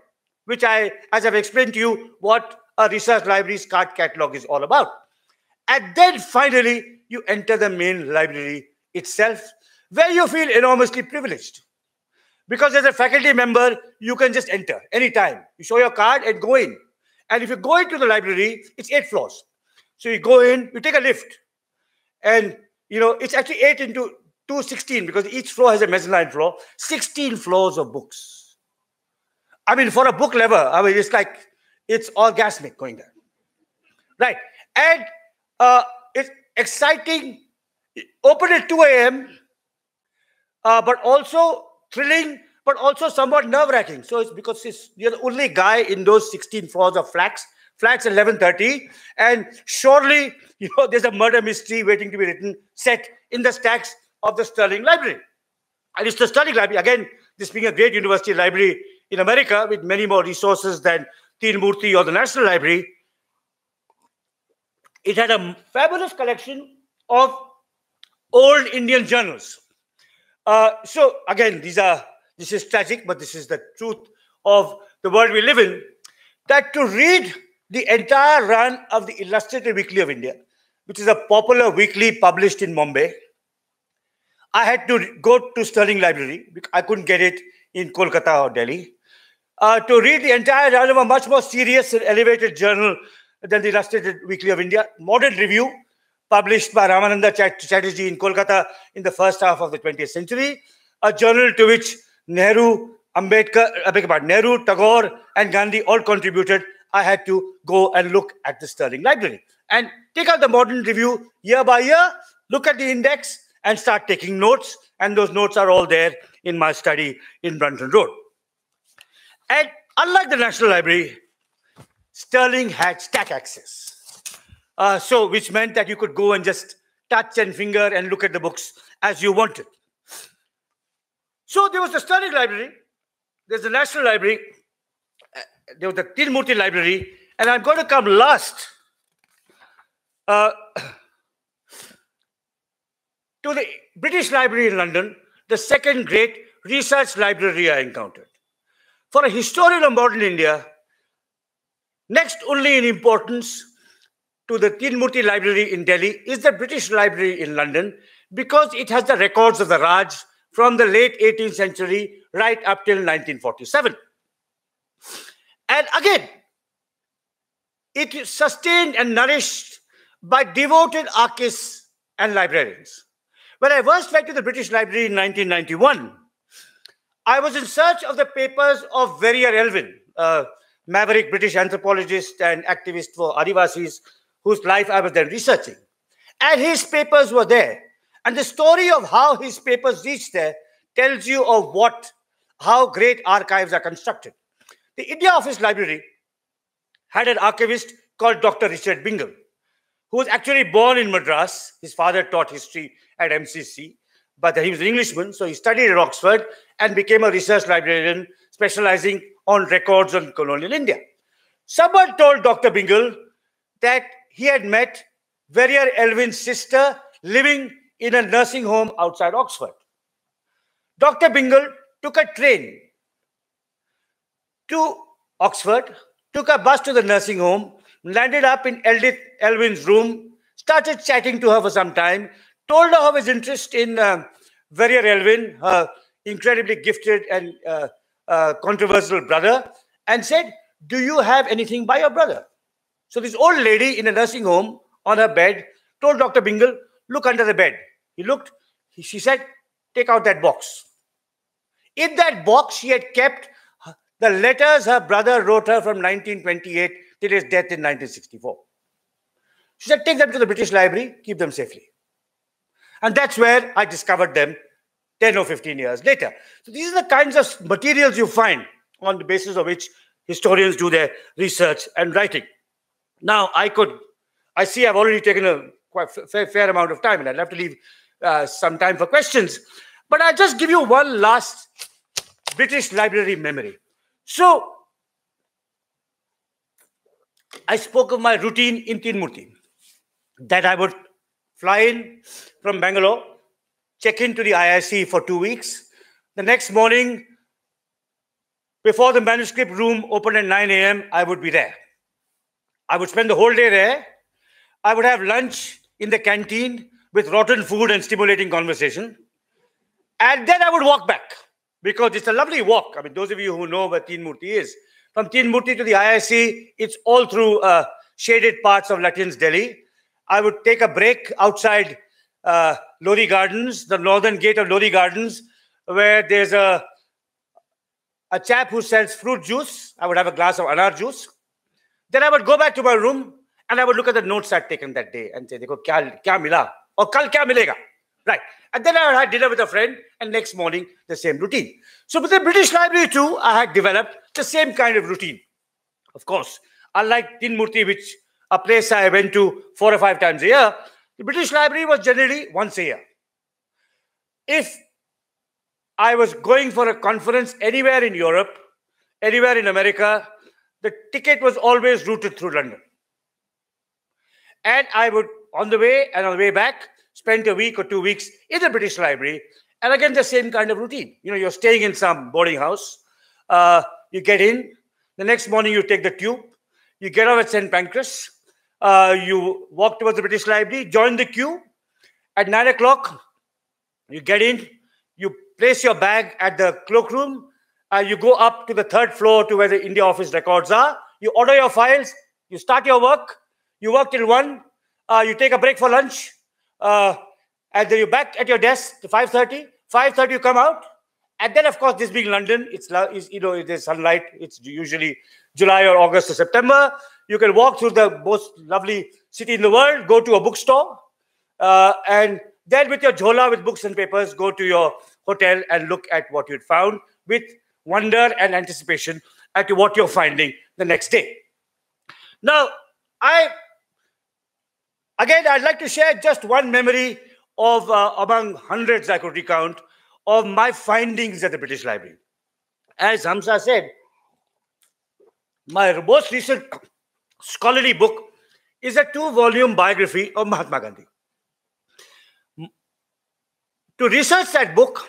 which I, as I've explained to you, what a research library's card catalog is all about. And then finally, you enter the main library itself, where you feel enormously privileged. Because as a faculty member, you can just enter anytime. You show your card and go in. And if you go into the library, it's eight floors. So you go in, you take a lift. And, you know, it's actually eight into 216 because each floor has a mezzanine floor, 16 floors of books. I mean, for a book lover, I mean, it's like it's orgasmic going there, right? And uh, it's exciting. Open at 2 a.m., uh, but also thrilling, but also somewhat nerve-wracking. So it's because it's, you're the only guy in those 16 floors of flats. Flats 11:30, and surely you know there's a murder mystery waiting to be written, set in the stacks of the Sterling Library. And it's the Sterling Library again. This being a great university library, in America with many more resources than Tirumurti or the National Library, it had a fabulous collection of old Indian journals. Uh, so again, these are this is tragic, but this is the truth of the world we live in. That to read the entire run of the Illustrated Weekly of India, which is a popular weekly published in Mumbai, I had to go to Sterling Library. I couldn't get it in Kolkata or Delhi uh, to read the entire journal, a much more serious and elevated journal than the Illustrated Weekly of India, Modern Review, published by Ramananda Chatterjee in Kolkata in the first half of the 20th century, a journal to which Nehru, Ambedkar, uh, Nehru, Tagore, and Gandhi all contributed. I had to go and look at the Sterling Library and take out the Modern Review year by year, look at the index, and start taking notes. And those notes are all there in my study in Brunton Road. And unlike the National Library, Sterling had stack access. Uh, so, which meant that you could go and just touch and finger and look at the books as you wanted. So, there was the Sterling Library, there's the National Library, uh, there was the Tirumurti Library, and I'm going to come last uh, to the British Library in London, the second great research library I encountered for a historian of modern India, next only in importance to the Tilmuti Library in Delhi is the British Library in London because it has the records of the Raj from the late 18th century right up till 1947. And again, it is sustained and nourished by devoted archivists and librarians. When I first went to the British Library in 1991, I was in search of the papers of Verrier Elvin, a maverick British anthropologist and activist for Adivasis, whose life I was then researching. And his papers were there. And the story of how his papers reached there tells you of what, how great archives are constructed. The India Office Library had an archivist called Dr. Richard Bingham, who was actually born in Madras. His father taught history at MCC but he was an Englishman, so he studied at Oxford and became a research librarian specializing on records on colonial India. Someone told Dr. Bingle that he had met Verrier Elwin's sister living in a nursing home outside Oxford. Dr. Bingle took a train to Oxford, took a bus to the nursing home, landed up in Eldith Elwin's room, started chatting to her for some time, told of his interest in uh, Verrier Elvin, her incredibly gifted and uh, uh, controversial brother, and said, Do you have anything by your brother? So this old lady in a nursing home on her bed told Dr. Bingle, Look under the bed. He looked, he, she said, Take out that box. In that box, she had kept the letters her brother wrote her from 1928 till his death in 1964. She said, Take them to the British Library, keep them safely. And that's where I discovered them 10 or 15 years later. So these are the kinds of materials you find on the basis of which historians do their research and writing. Now, I could, I see I've already taken a quite fair, fair amount of time and I'd have to leave uh, some time for questions. But I'll just give you one last British library memory. So, I spoke of my routine in Tinmurti that I would fly in from Bangalore, check into the IIC for two weeks. The next morning, before the manuscript room opened at 9 a.m., I would be there. I would spend the whole day there. I would have lunch in the canteen with rotten food and stimulating conversation. And then I would walk back because it's a lovely walk. I mean, those of you who know where Teen Murti is, from Teen Murti to the IIC, it's all through uh, shaded parts of Latin's Delhi. I would take a break outside uh, Lori Gardens, the northern gate of Lori Gardens, where there's a a chap who sells fruit juice. I would have a glass of anar juice. Then I would go back to my room and I would look at the notes I'd taken that day and say, Dekho, kya, kya mila? Or kal kya milega? Right. And then I would have dinner with a friend and next morning the same routine. So with the British Library too, I had developed the same kind of routine. Of course, unlike Tin Murti, which a place I went to four or five times a year, the British Library was generally once a year. If I was going for a conference anywhere in Europe, anywhere in America, the ticket was always routed through London. And I would, on the way and on the way back, spend a week or two weeks in the British Library. And again, the same kind of routine. You know, you're staying in some boarding house. Uh, you get in. The next morning, you take the tube. You get off at St. Pancras uh, you walk towards the British Library, join the queue. At nine o'clock, you get in, you place your bag at the cloakroom, uh, you go up to the third floor to where the India office records are, you order your files, you start your work, you work till one, uh, you take a break for lunch, uh, and then you're back at your desk to 5.30. 5.30 you come out, and then of course this being London, it's, you know, there's sunlight, it's usually July or August or September. You can walk through the most lovely city in the world, go to a bookstore, uh, and then with your jhola with books and papers, go to your hotel and look at what you'd found with wonder and anticipation at what you're finding the next day. Now, I again I'd like to share just one memory of uh, among hundreds I could recount of my findings at the British Library. As Hamza said, my most recent scholarly book is a two volume biography of Mahatma Gandhi. To research that book,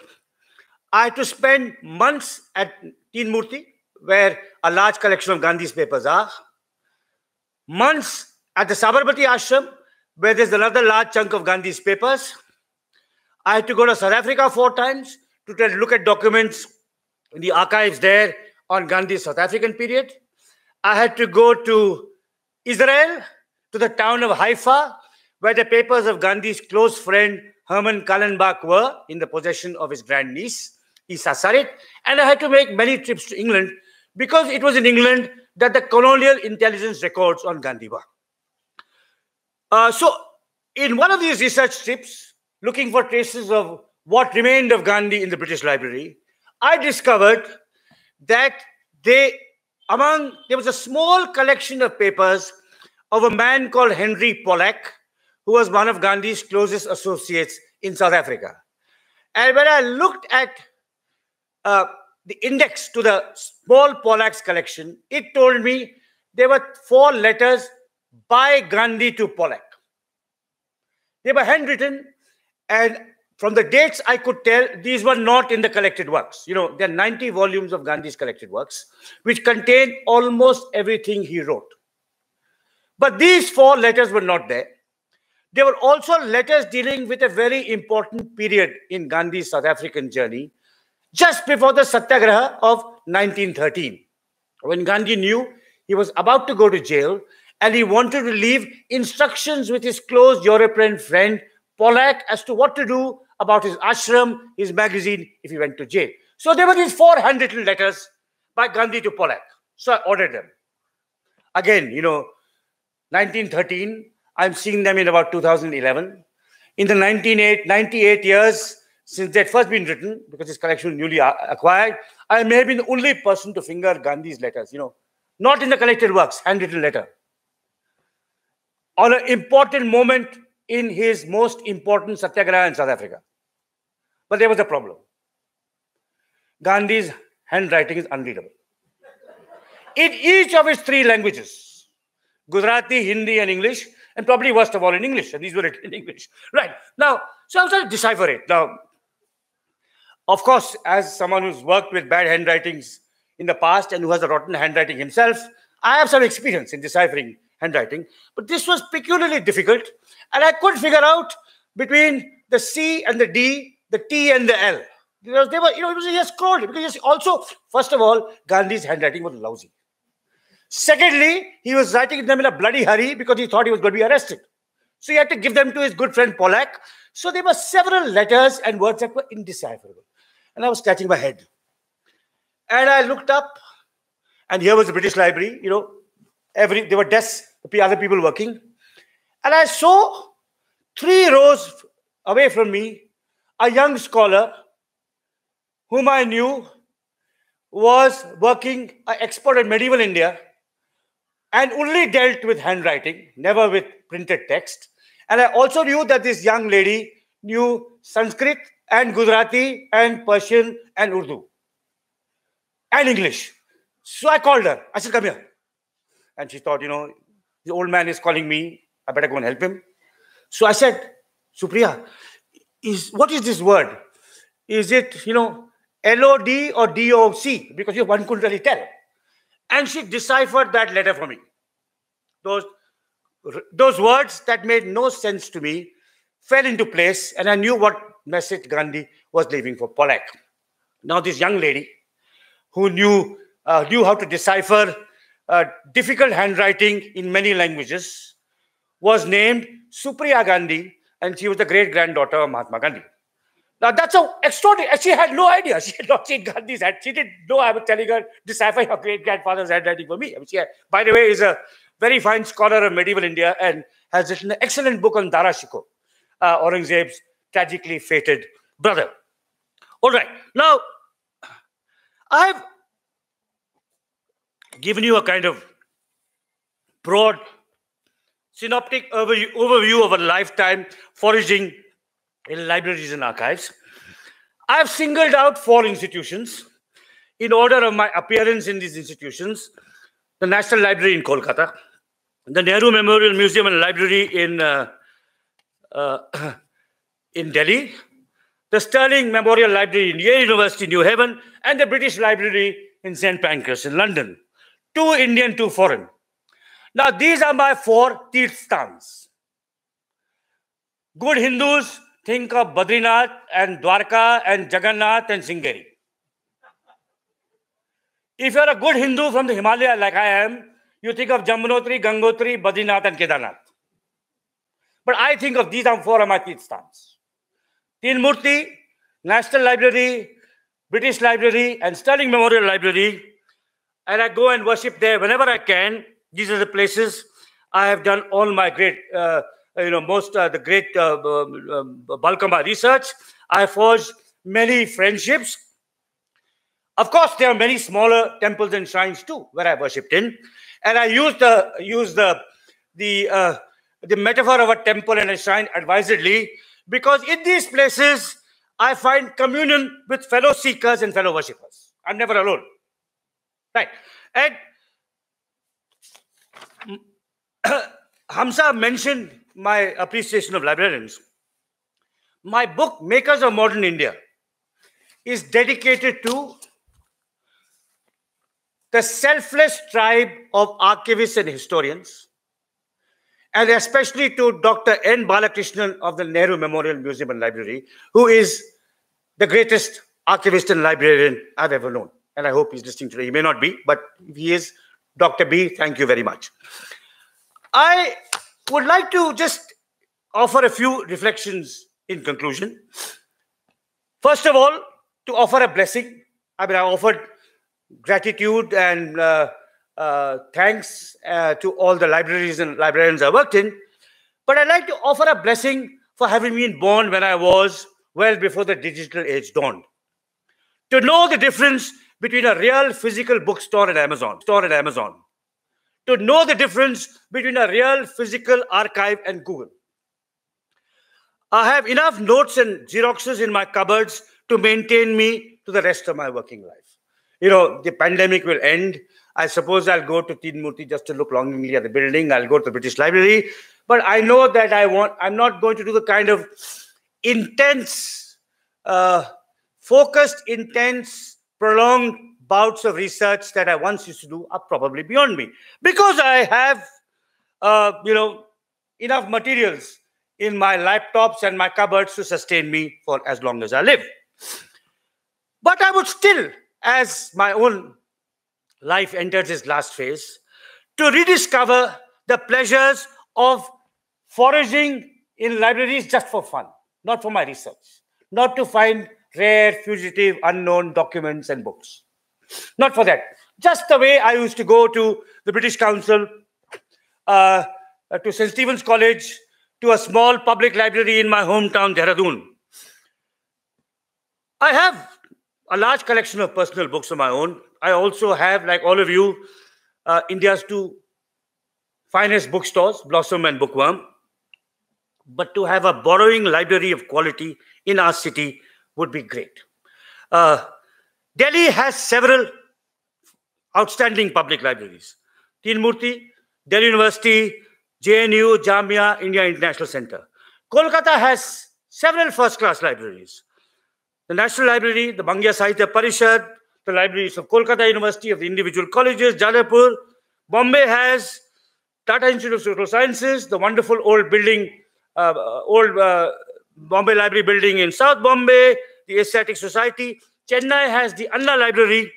I had to spend months at Teen Murthy, where a large collection of Gandhi's papers are, months at the Sabarmati ashram, where there's another large chunk of Gandhi's papers. I had to go to South Africa four times to look at documents in the archives there on Gandhi's South African period. I had to go to Israel, to the town of Haifa, where the papers of Gandhi's close friend Herman Kallenbach were in the possession of his grandniece, Isa Sarit. And I had to make many trips to England because it was in England that the colonial intelligence records on Gandhi were. Uh, so, in one of these research trips, looking for traces of what remained of Gandhi in the British Library, I discovered that they among there was a small collection of papers of a man called Henry Pollack, who was one of Gandhi's closest associates in South Africa. And when I looked at uh, the index to the small Pollack's collection, it told me there were four letters by Gandhi to Pollack. They were handwritten, and from the dates I could tell, these were not in the collected works. You know, there are 90 volumes of Gandhi's collected works, which contain almost everything he wrote. But these four letters were not there. There were also letters dealing with a very important period in Gandhi's South African journey, just before the Satyagraha of 1913, when Gandhi knew he was about to go to jail and he wanted to leave instructions with his close European friend Pollack as to what to do about his ashram, his magazine, if he went to jail. So there were these 400 handwritten letters by Gandhi to Polak. So I ordered them. Again, you know, 1913, I'm seeing them in about 2011. In the 98, 98 years since they'd first been written, because this collection was newly acquired, I may have been the only person to finger Gandhi's letters, you know, not in the collected works, handwritten letter. On an important moment in his most important satyagraha in South Africa. But there was a problem. Gandhi's handwriting is unreadable. In each of his three languages, Gujarati, Hindi, and English, and probably worst of all in English, and these were written in English. Right. Now, so I was trying to decipher it. Now, of course, as someone who's worked with bad handwritings in the past and who has a rotten handwriting himself, I have some experience in deciphering handwriting, but this was peculiarly difficult, and I couldn't figure out between the C and the D the T and the L. Because they were, you know, it was just scrolled. Because also, first of all, Gandhi's handwriting was lousy. Secondly, he was writing them in a bloody hurry because he thought he was going to be arrested. So he had to give them to his good friend Pollack. So there were several letters and words that were indecipherable. And I was scratching my head. And I looked up, and here was the British Library, you know, every there were desks, other people working. And I saw three rows away from me a young scholar whom I knew was working, an expert in medieval India, and only dealt with handwriting, never with printed text. And I also knew that this young lady knew Sanskrit and Gujarati and Persian and Urdu and English. So I called her. I said, Come here. And she thought, you know, the old man is calling me. I better go and help him. So I said, Supriya, is what is this word? Is it, you know, LOD or DOC? Because you, one couldn't really tell. And she deciphered that letter for me. Those, those words that made no sense to me fell into place, and I knew what message Gandhi was leaving for Pollack. Now, this young lady who knew, uh, knew how to decipher uh, difficult handwriting in many languages was named Supriya Gandhi and she was the great granddaughter of Mahatma Gandhi. Now that's how extraordinary. She had no idea. She had not seen Gandhi's head. She didn't know I was telling her decipher your great grandfather's handwriting for me. I mean, she had, by the way, is a very fine scholar of medieval India and has written an excellent book on Dara Shikoh, uh, Aurangzeb's tragically fated brother. All right. Now, I've given you a kind of broad synoptic overview of a lifetime foraging in libraries and archives. I've singled out four institutions in order of my appearance in these institutions the National Library in Kolkata, the Nehru Memorial Museum and Library in, uh, uh, in Delhi, the Sterling Memorial Library in Yale University, New Haven, and the British Library in St. Pancras in London. Two Indian, two foreign. Now, these are my four Stands. Good Hindus think of Badrinath and Dwarka and Jagannath and Singeri. If you are a good Hindu from the Himalaya, like I am, you think of Jamunotri, Gangotri, Badrinath, and Kedarnath. But I think of these are four of my Stands. Teen Murti, National Library, British Library, and Sterling Memorial Library. And I go and worship there whenever I can these are the places I have done all my great, uh, uh you know, most uh, the great uh, um, um, research. I forged many friendships. Of course, there are many smaller temples and shrines too where I worshipped in, and I used the use the the uh, the metaphor of a temple and a shrine advisedly because in these places I find communion with fellow seekers and fellow worshippers. I'm never alone, right? And Hamza mentioned my appreciation of librarians. My book, Makers of Modern India, is dedicated to the selfless tribe of archivists and historians, and especially to Dr. N. Balakrishnan of the Nehru Memorial Museum and Library, who is the greatest archivist and librarian I've ever known. And I hope he's listening today. He may not be, but he is Dr. B. Thank you very much. I would like to just offer a few reflections in conclusion. First of all, to offer a blessing. I mean, I offered gratitude and uh, uh, thanks uh, to all the libraries and librarians I worked in. But I'd like to offer a blessing for having been born when I was well before the digital age dawned. To know the difference between a real physical bookstore and Amazon, store and Amazon to know the difference between a real physical archive and Google. I have enough notes and Xeroxes in my cupboards to maintain me to the rest of my working life. You know, the pandemic will end. I suppose I'll go to Teen just to look longingly at the building. I'll go to the British Library. But I know that I want, I'm not going to do the kind of intense, uh, focused, intense, prolonged bouts of research that I once used to do are probably beyond me because I have, uh, you know, enough materials in my laptops and my cupboards to sustain me for as long as I live. But I would still, as my own life enters its last phase, to rediscover the pleasures of foraging in libraries just for fun, not for my research, not to find rare, fugitive, unknown documents and books. Not for that. Just the way I used to go to the British Council, uh, to St. Stephen's College, to a small public library in my hometown, Dehradun. I have a large collection of personal books of my own. I also have, like all of you, uh, India's two finest bookstores, Blossom and Bookworm. But to have a borrowing library of quality in our city would be great. Uh, Delhi has several outstanding public libraries. Teen Murthy, Delhi University, JNU, Jamia, India International Center. Kolkata has several first-class libraries. The National Library, the Bangya Sahitya Parishad, the libraries of Kolkata University, of the individual colleges, Jalapur. Bombay has Tata Institute of Social Sciences, the wonderful old building, uh, uh old uh, Bombay Library building in South Bombay, the Asiatic Society. Chennai has the Anna Library.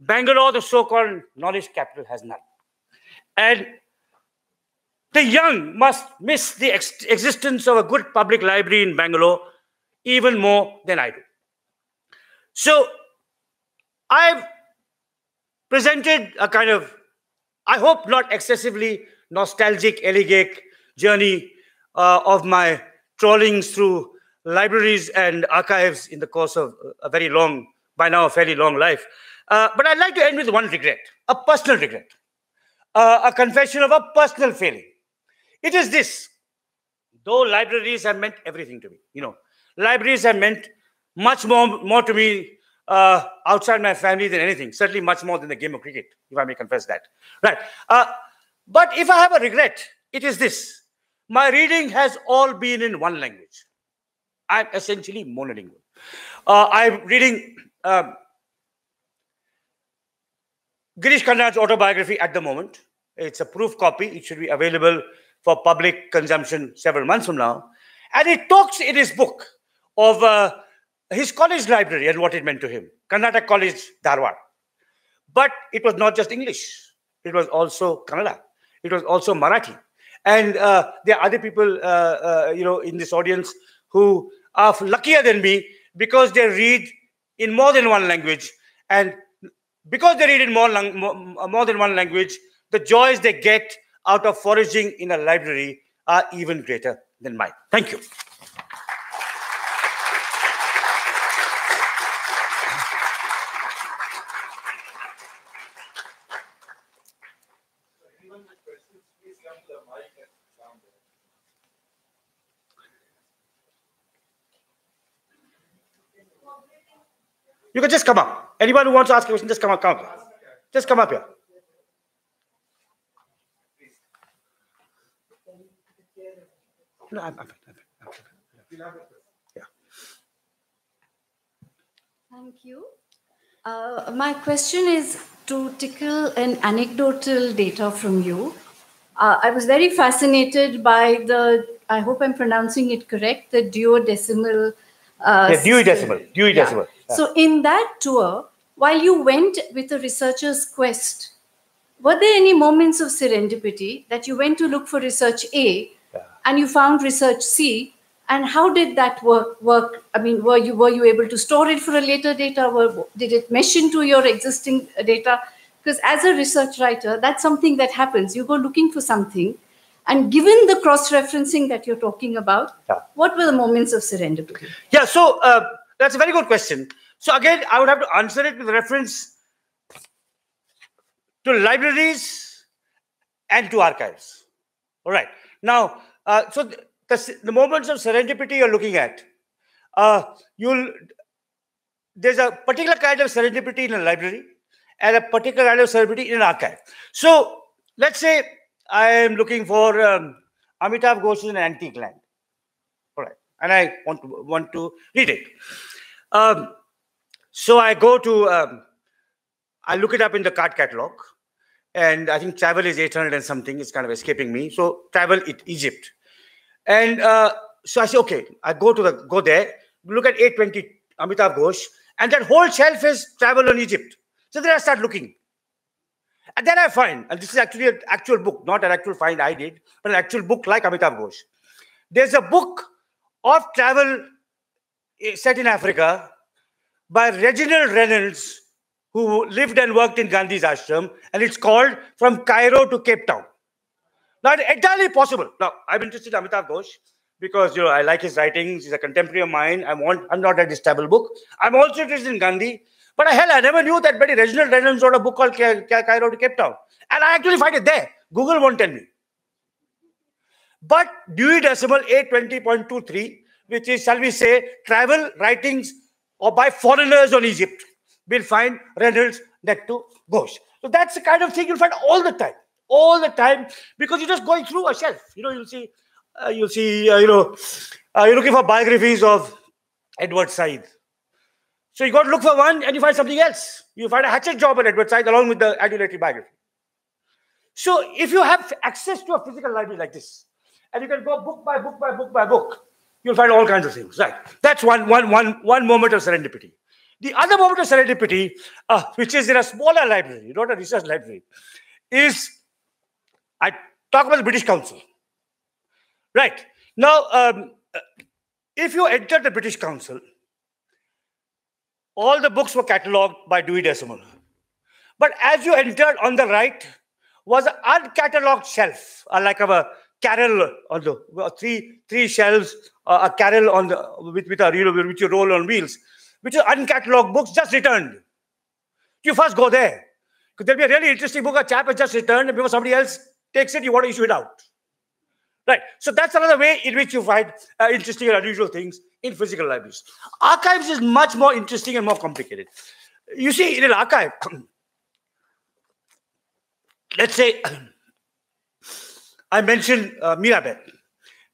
Bangalore, the so-called knowledge capital, has none. And the young must miss the ex existence of a good public library in Bangalore even more than I do. So I've presented a kind of, I hope not excessively nostalgic, elegiac journey uh, of my trawlings through libraries and archives in the course of a very long, by now a fairly long life. Uh, but I'd like to end with one regret, a personal regret, uh, a confession of a personal failing. It is this, though libraries have meant everything to me, you know, libraries have meant much more, more to me uh, outside my family than anything, certainly much more than the game of cricket, if I may confess that. Right. Uh, but if I have a regret, it is this. My reading has all been in one language. I'm essentially monolingual. Uh, I'm reading um, Girish Karnad's autobiography at the moment. It's a proof copy. It should be available for public consumption several months from now. And it talks in his book of uh, his college library and what it meant to him, Karnataka College, Darwar. But it was not just English. It was also Kannada. It was also Marathi. And uh, there are other people, uh, uh you know, in this audience who of luckier than me because they read in more than one language. And because they read in more, more than one language, the joys they get out of foraging in a library are even greater than mine. Thank you. You can just come up. Anybody who wants to ask a question, just come up. Come up. Just come up here. No, I'm, I'm, I'm, yeah. Thank you. Uh, my question is to tickle an anecdotal data from you. Uh, I was very fascinated by the, I hope I'm pronouncing it correct, the duodecimal. Uh, yeah, duodecimal. Duodecimal. So, in that tour, while you went with a researcher's quest, were there any moments of serendipity that you went to look for research A yeah. and you found research C? And how did that work? Work? I mean, were you were you able to store it for a later data? or did it mesh into your existing uh, data? Because as a research writer, that's something that happens. You go looking for something, and given the cross-referencing that you're talking about, yeah. what were the moments of serendipity? Yeah. So uh, that's a very good question. So again, I would have to answer it with reference to libraries and to archives. All right. Now, uh, so the, the, the, moments of serendipity you're looking at, uh, you'll there's a particular kind of serendipity in a library and a particular kind of serendipity in an archive. So let's say I am looking for um, Amitav Ghosh in an antique land. All right. And I want to, want to read it. Um, so I go to, um, I look it up in the card catalog, and I think travel is 800 and something. It's kind of escaping me. So travel it Egypt, and uh, so I say okay. I go to the go there. Look at 820 Amitav Ghosh, and that whole shelf is travel on Egypt. So then I start looking. And then I find, and this is actually an actual book, not an actual find I did, but an actual book like Amitav Ghosh. There's a book of travel eh, set in Africa by Reginald Reynolds, who lived and worked in Gandhi's ashram, and it's called From Cairo to Cape Town. Now, it's entirely possible. Now, I'm interested in Amitav Ghosh because you know I like his writings. He's a contemporary of mine. I want. I'm not at this table book. I'm also interested in Gandhi. But hell, I never knew that. But Reginald Reynolds wrote a book called Cairo to Cape Town, and I actually find it there. Google won't tell me. But Dewey Decimal 820.23, which is, shall we say, travel writings or by foreigners on Egypt. We'll find Reynolds, to Ghosh. So that's the kind of thing you'll find all the time, all the time, because you're just going through a shelf. You know, you'll see, uh, you'll see, uh, you know, uh, you're looking for biographies of Edward Said. So you got to look for one and you find something else. You find a hatchet job on Edward Said along with the adulatory biography. So if you have access to a physical library like this, and you can go book by book by book by book, You'll find all kinds of things. Right. That's one, one, one, one moment of serendipity. The other moment of serendipity, uh, which is in a smaller library, not a research library, is I talk about the British Council. Right. Now, um, uh, if you enter the British Council, all the books were catalogued by Dewey Decimal. But as you entered on the right was an uncatalogued shelf, uh, like of a carol, although three, three shelves uh, a carrel on the, with, with a reel, with you roll on wheels, which is uncatalogued books just returned. You first go there. Because there'll be a really interesting book a chap has just returned, and before somebody else takes it, you want to issue it out. Right. So that's another way in which you find uh, interesting and unusual things in physical libraries. Archives is much more interesting and more complicated. You see, in an archive, let's say I mentioned uh, Mirabel.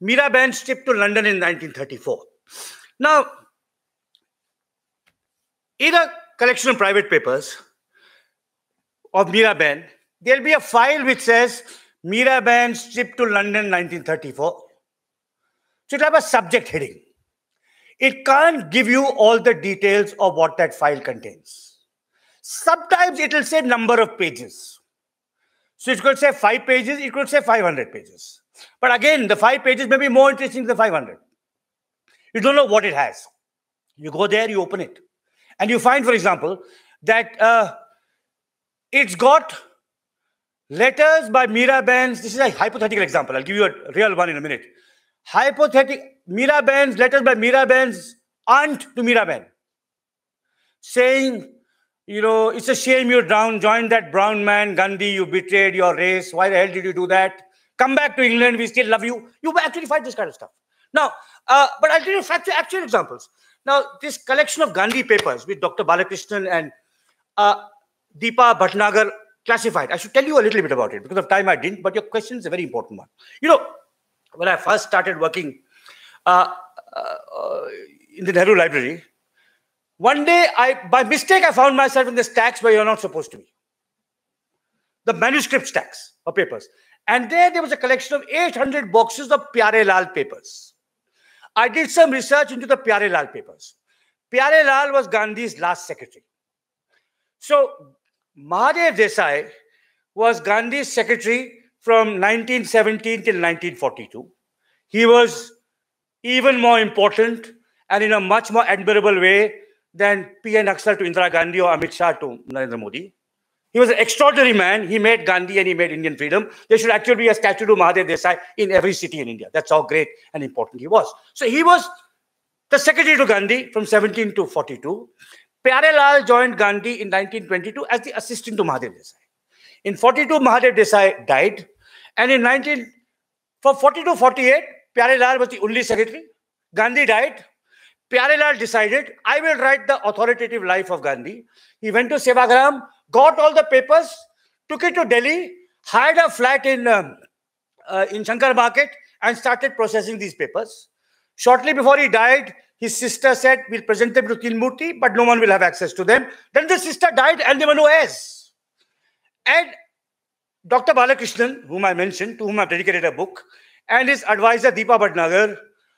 Miraband's trip to London in 1934. Now, in a collection of private papers of Miraband, there'll be a file which says Miraband's trip to London 1934. So it'll have a subject heading. It can't give you all the details of what that file contains. Sometimes it'll say number of pages. So it could say five pages, it could say 500 pages. But again, the five pages may be more interesting than 500. You don't know what it has. You go there, you open it. And you find, for example, that uh, it's got letters by Mirabens. This is a hypothetical example. I'll give you a real one in a minute. Hypothetical Mirabens, letters by are aunt to Miraben, saying, you know, it's a shame you drowned, joined that brown man, Gandhi, you betrayed your race. Why the hell did you do that? Come back to England. We still love you. You actually fight this kind of stuff. Now, uh, but I'll give you actual examples. Now, this collection of Gandhi papers with Dr. Balakrishnan and uh, Deepa Bhatnagar classified. I should tell you a little bit about it because of time I didn't, but your question is a very important one. You know, when I first started working uh, uh, uh, in the Nehru Library, one day, I by mistake, I found myself in the stacks where you're not supposed to be. The manuscript stacks or papers. And there, there was a collection of 800 boxes of Pyare Lal papers. I did some research into the Pyare Lal papers. Pyare Lal was Gandhi's last secretary. So Mahadev Desai was Gandhi's secretary from 1917 till 1942. He was even more important and in a much more admirable way than P. N. Aksar to Indira Gandhi or Amit Shah to Narendra Modi. He was an extraordinary man. He made Gandhi and he made Indian freedom. There should actually be a statue to Mahadev Desai in every city in India. That's how great and important he was. So he was the secretary to Gandhi from 17 to 42. Pyarelal joined Gandhi in 1922 as the assistant to Mahadev Desai. In 42, Mahadev Desai died. And in 19, from 40 to 48, Pyarelal was the only secretary. Gandhi died. Pyarelal decided, I will write the authoritative life of Gandhi. He went to Sevagram got all the papers, took it to Delhi, hired a flat in, um, uh, in Shankar Market, and started processing these papers. Shortly before he died, his sister said, We'll present them to Kilmurti, but no one will have access to them. Then the sister died, and the were who has. And Dr. Balakrishnan, whom I mentioned, to whom I've dedicated a book, and his advisor Deepa Bhatnagar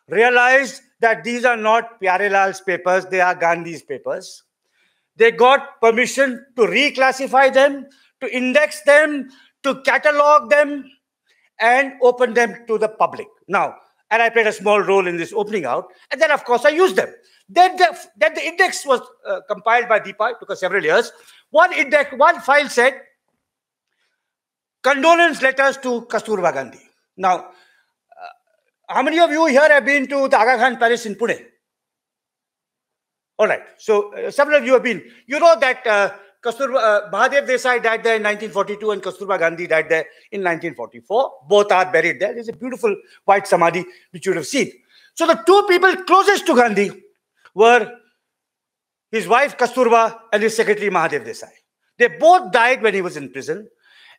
realized that these are not Pyare papers, they are Gandhi's papers. They got permission to reclassify them, to index them, to catalog them, and open them to the public. Now, and I played a small role in this opening out. And then, of course, I used them. Then the, then the index was uh, compiled by Deepa. It took us several years. One index, one file said, condolence letters to Kasturba Gandhi. Now, uh, how many of you here have been to the Aga Khan Palace in Pune? All right. So uh, several of you have been. You know that uh, Kasturba, uh, Desai died there in 1942 and Kasturba Gandhi died there in 1944. Both are buried there. There's a beautiful white samadhi which you would have seen. So the two people closest to Gandhi were his wife Kasturba and his secretary Mahadev Desai. They both died when he was in prison.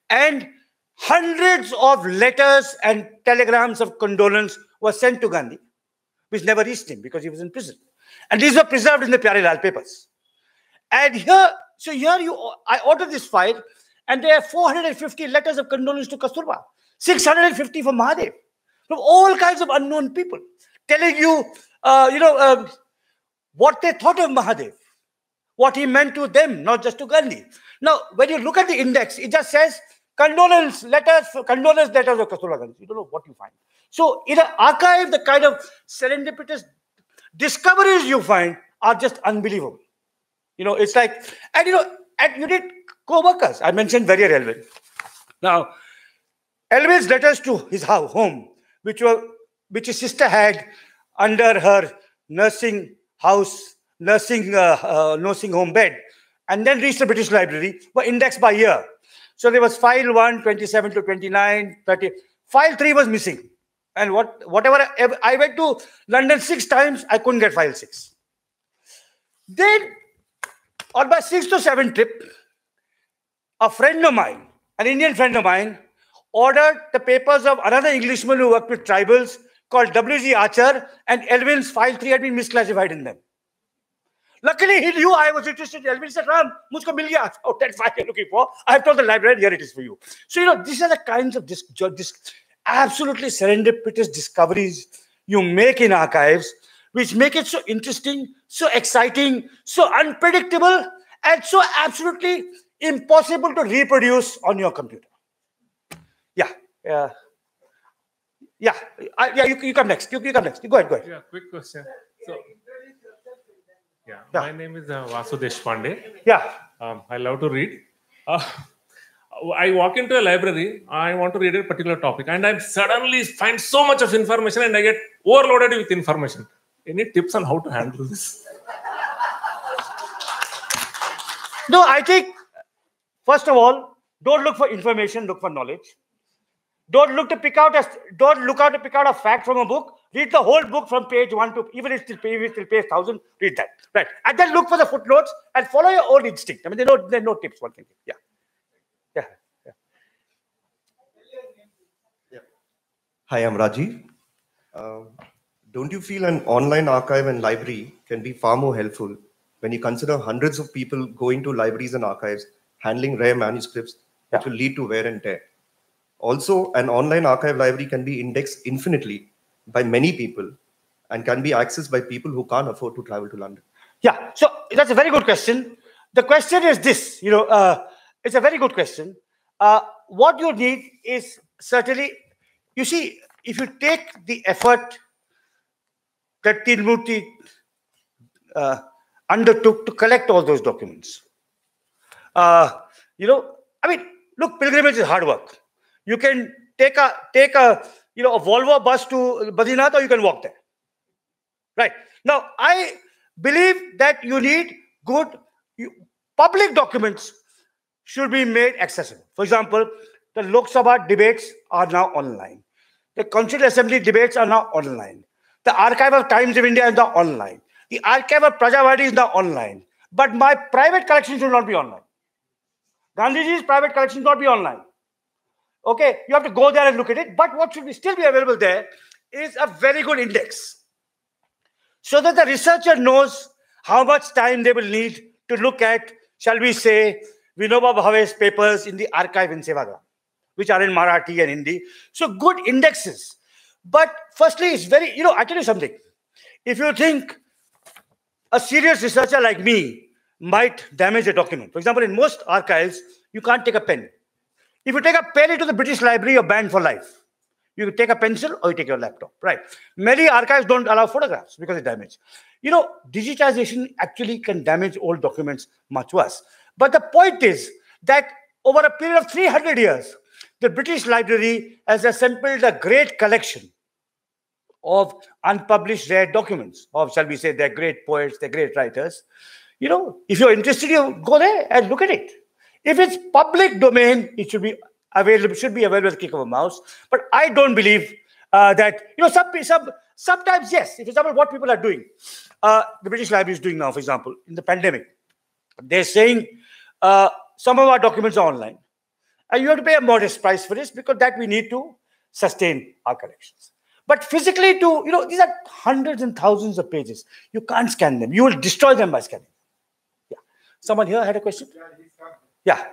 And hundreds of letters and telegrams of condolence were sent to Gandhi, which never reached him because he was in prison. And these were preserved in the Pyare Lal papers. And here, so here you, I ordered this file, and there are 450 letters of condolence to Kasturba, 650 for Mahadev, from all kinds of unknown people, telling you, uh, you know, um, what they thought of Mahadev, what he meant to them, not just to Gandhi. Now, when you look at the index, it just says condolence letters, condolence letters of Kasturba Gandhi. You don't know what you find. So, in an archive, the kind of serendipitous discoveries you find are just unbelievable. You know, it's like, and you know, at unit co-workers, I mentioned very relevant. Now, Elwin's letters to his home, which were which his sister had under her nursing house, nursing uh, uh, nursing home bed, and then reached the British Library, were indexed by year. So there was file 1, 27 to 29, 30. File 3 was missing. And what whatever I went to London six times, I couldn't get file six. Then, on my sixth to seventh trip, a friend of mine, an Indian friend of mine, ordered the papers of another Englishman who worked with tribals called W.G. Archer, and Elvin's file 3 had been misclassified in them. Luckily, he knew I was interested. Elvin said, Ram, mujhko mil gaya. Oh, that file you're looking for. I have told the librarian, here it is for you. So, you know, these are the kinds of this, this absolutely serendipitous discoveries you make in archives, which make it so interesting, so exciting, so unpredictable, and so absolutely impossible to reproduce on your computer. Yeah. yeah, yeah. Uh, yeah, you, you come next. You, you come next. You go ahead. Go ahead. Yeah, quick question. So, yeah, yeah. my name is uh, Pandey. Yeah. Um, I love to read. Uh, I walk into a library, I want to read a particular topic, and I suddenly find so much of information and I get overloaded with information. Any tips on how to handle this? No, I think, first of all, don't look for information, look for knowledge. Don't look to pick out a don't look out to pick out a fact from a book. Read the whole book from page one to even if it's still page still page thousand. Read that, right? And then look for the footnotes and follow your own instinct. I mean, there no, there are no tips. One thing, yeah. Hi, I'm Rajiv. Uh, don't you feel an online archive and library can be far more helpful when you consider hundreds of people going to libraries and archives, handling rare manuscripts, yeah. which will lead to wear and tear? Also, an online archive library can be indexed infinitely by many people and can be accessed by people who can't afford to travel to London. Yeah, so that's a very good question. The question is this, you know, uh, it's a very good question. Uh, what you need is certainly you see, if you take the effort that Tirumurti uh, undertook to collect all those documents, uh, you know, I mean, look, pilgrimage is hard work. You can take a take a you know a Volvo bus to Badrinath, or you can walk there. Right now, I believe that you need good you, public documents should be made accessible. For example, the Lok Sabha debates are now online. The Constituent Assembly debates are now online. The Archive of Times of India is now online. The Archive of Prajavadi is now online. But my private collection should not be online. Gandhiji's private collection should not be online. Okay, you have to go there and look at it. But what should be still be available there is a very good index. So that the researcher knows how much time they will need to look at, shall we say, Vinoba Bhave's papers in the archive in Sevagram which are in Marathi and Hindi. So good indexes. But firstly, it's very, you know, I tell you something. If you think a serious researcher like me might damage a document, for example, in most archives, you can't take a pen. If you take a pen into the British Library, you're banned for life. You take a pencil or you take your laptop, right? Many archives don't allow photographs because it damages. You know, digitization actually can damage old documents much worse. But the point is that over a period of 300 years, the British Library has assembled a great collection of unpublished rare documents, of, shall we say, their great poets, their great writers. You know, if you're interested, you go there and look at it. If it's public domain, it should be available, should be available with click of a mouse. But I don't believe uh, that you know some, some sometimes yes. If you example, what people are doing, uh, the British Library is doing now, for example, in the pandemic, they're saying uh, some of our documents are online. And you have to pay a modest price for this because that we need to sustain our collections. But physically, to you know, these are hundreds and thousands of pages. You can't scan them. You will destroy them by scanning. Yeah. Someone here had a question. Yeah.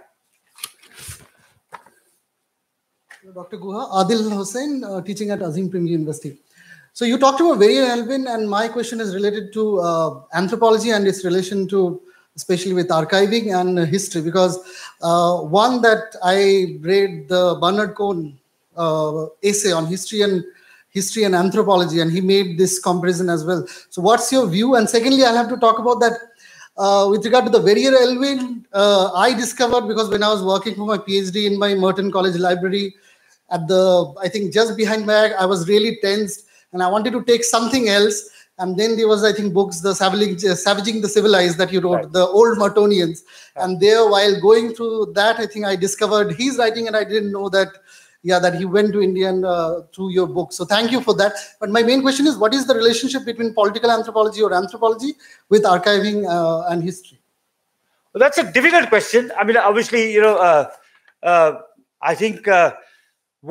Dr. Guha, Adil Hussain uh, teaching at Azim Premji University. So you talked about Veri Elvin, and my question is related to uh, anthropology and its relation to especially with archiving and history. Because uh, one that I read the Bernard Cohn uh, essay on history and history and anthropology, and he made this comparison as well. So, what's your view? And secondly, I'll have to talk about that. Uh, with regard to the Verrier Elwin, uh, I discovered because when I was working for my PhD in my Merton College library, at the I think just behind my I was really tensed and I wanted to take something else and then there was i think books the uh, savaging, the civilized that you wrote right. the old martonians right. and there while going through that i think i discovered his writing and i didn't know that yeah that he went to india and, uh, through your book so thank you for that but my main question is what is the relationship between political anthropology or anthropology with archiving uh, and history well that's a difficult question i mean obviously you know uh, uh, i think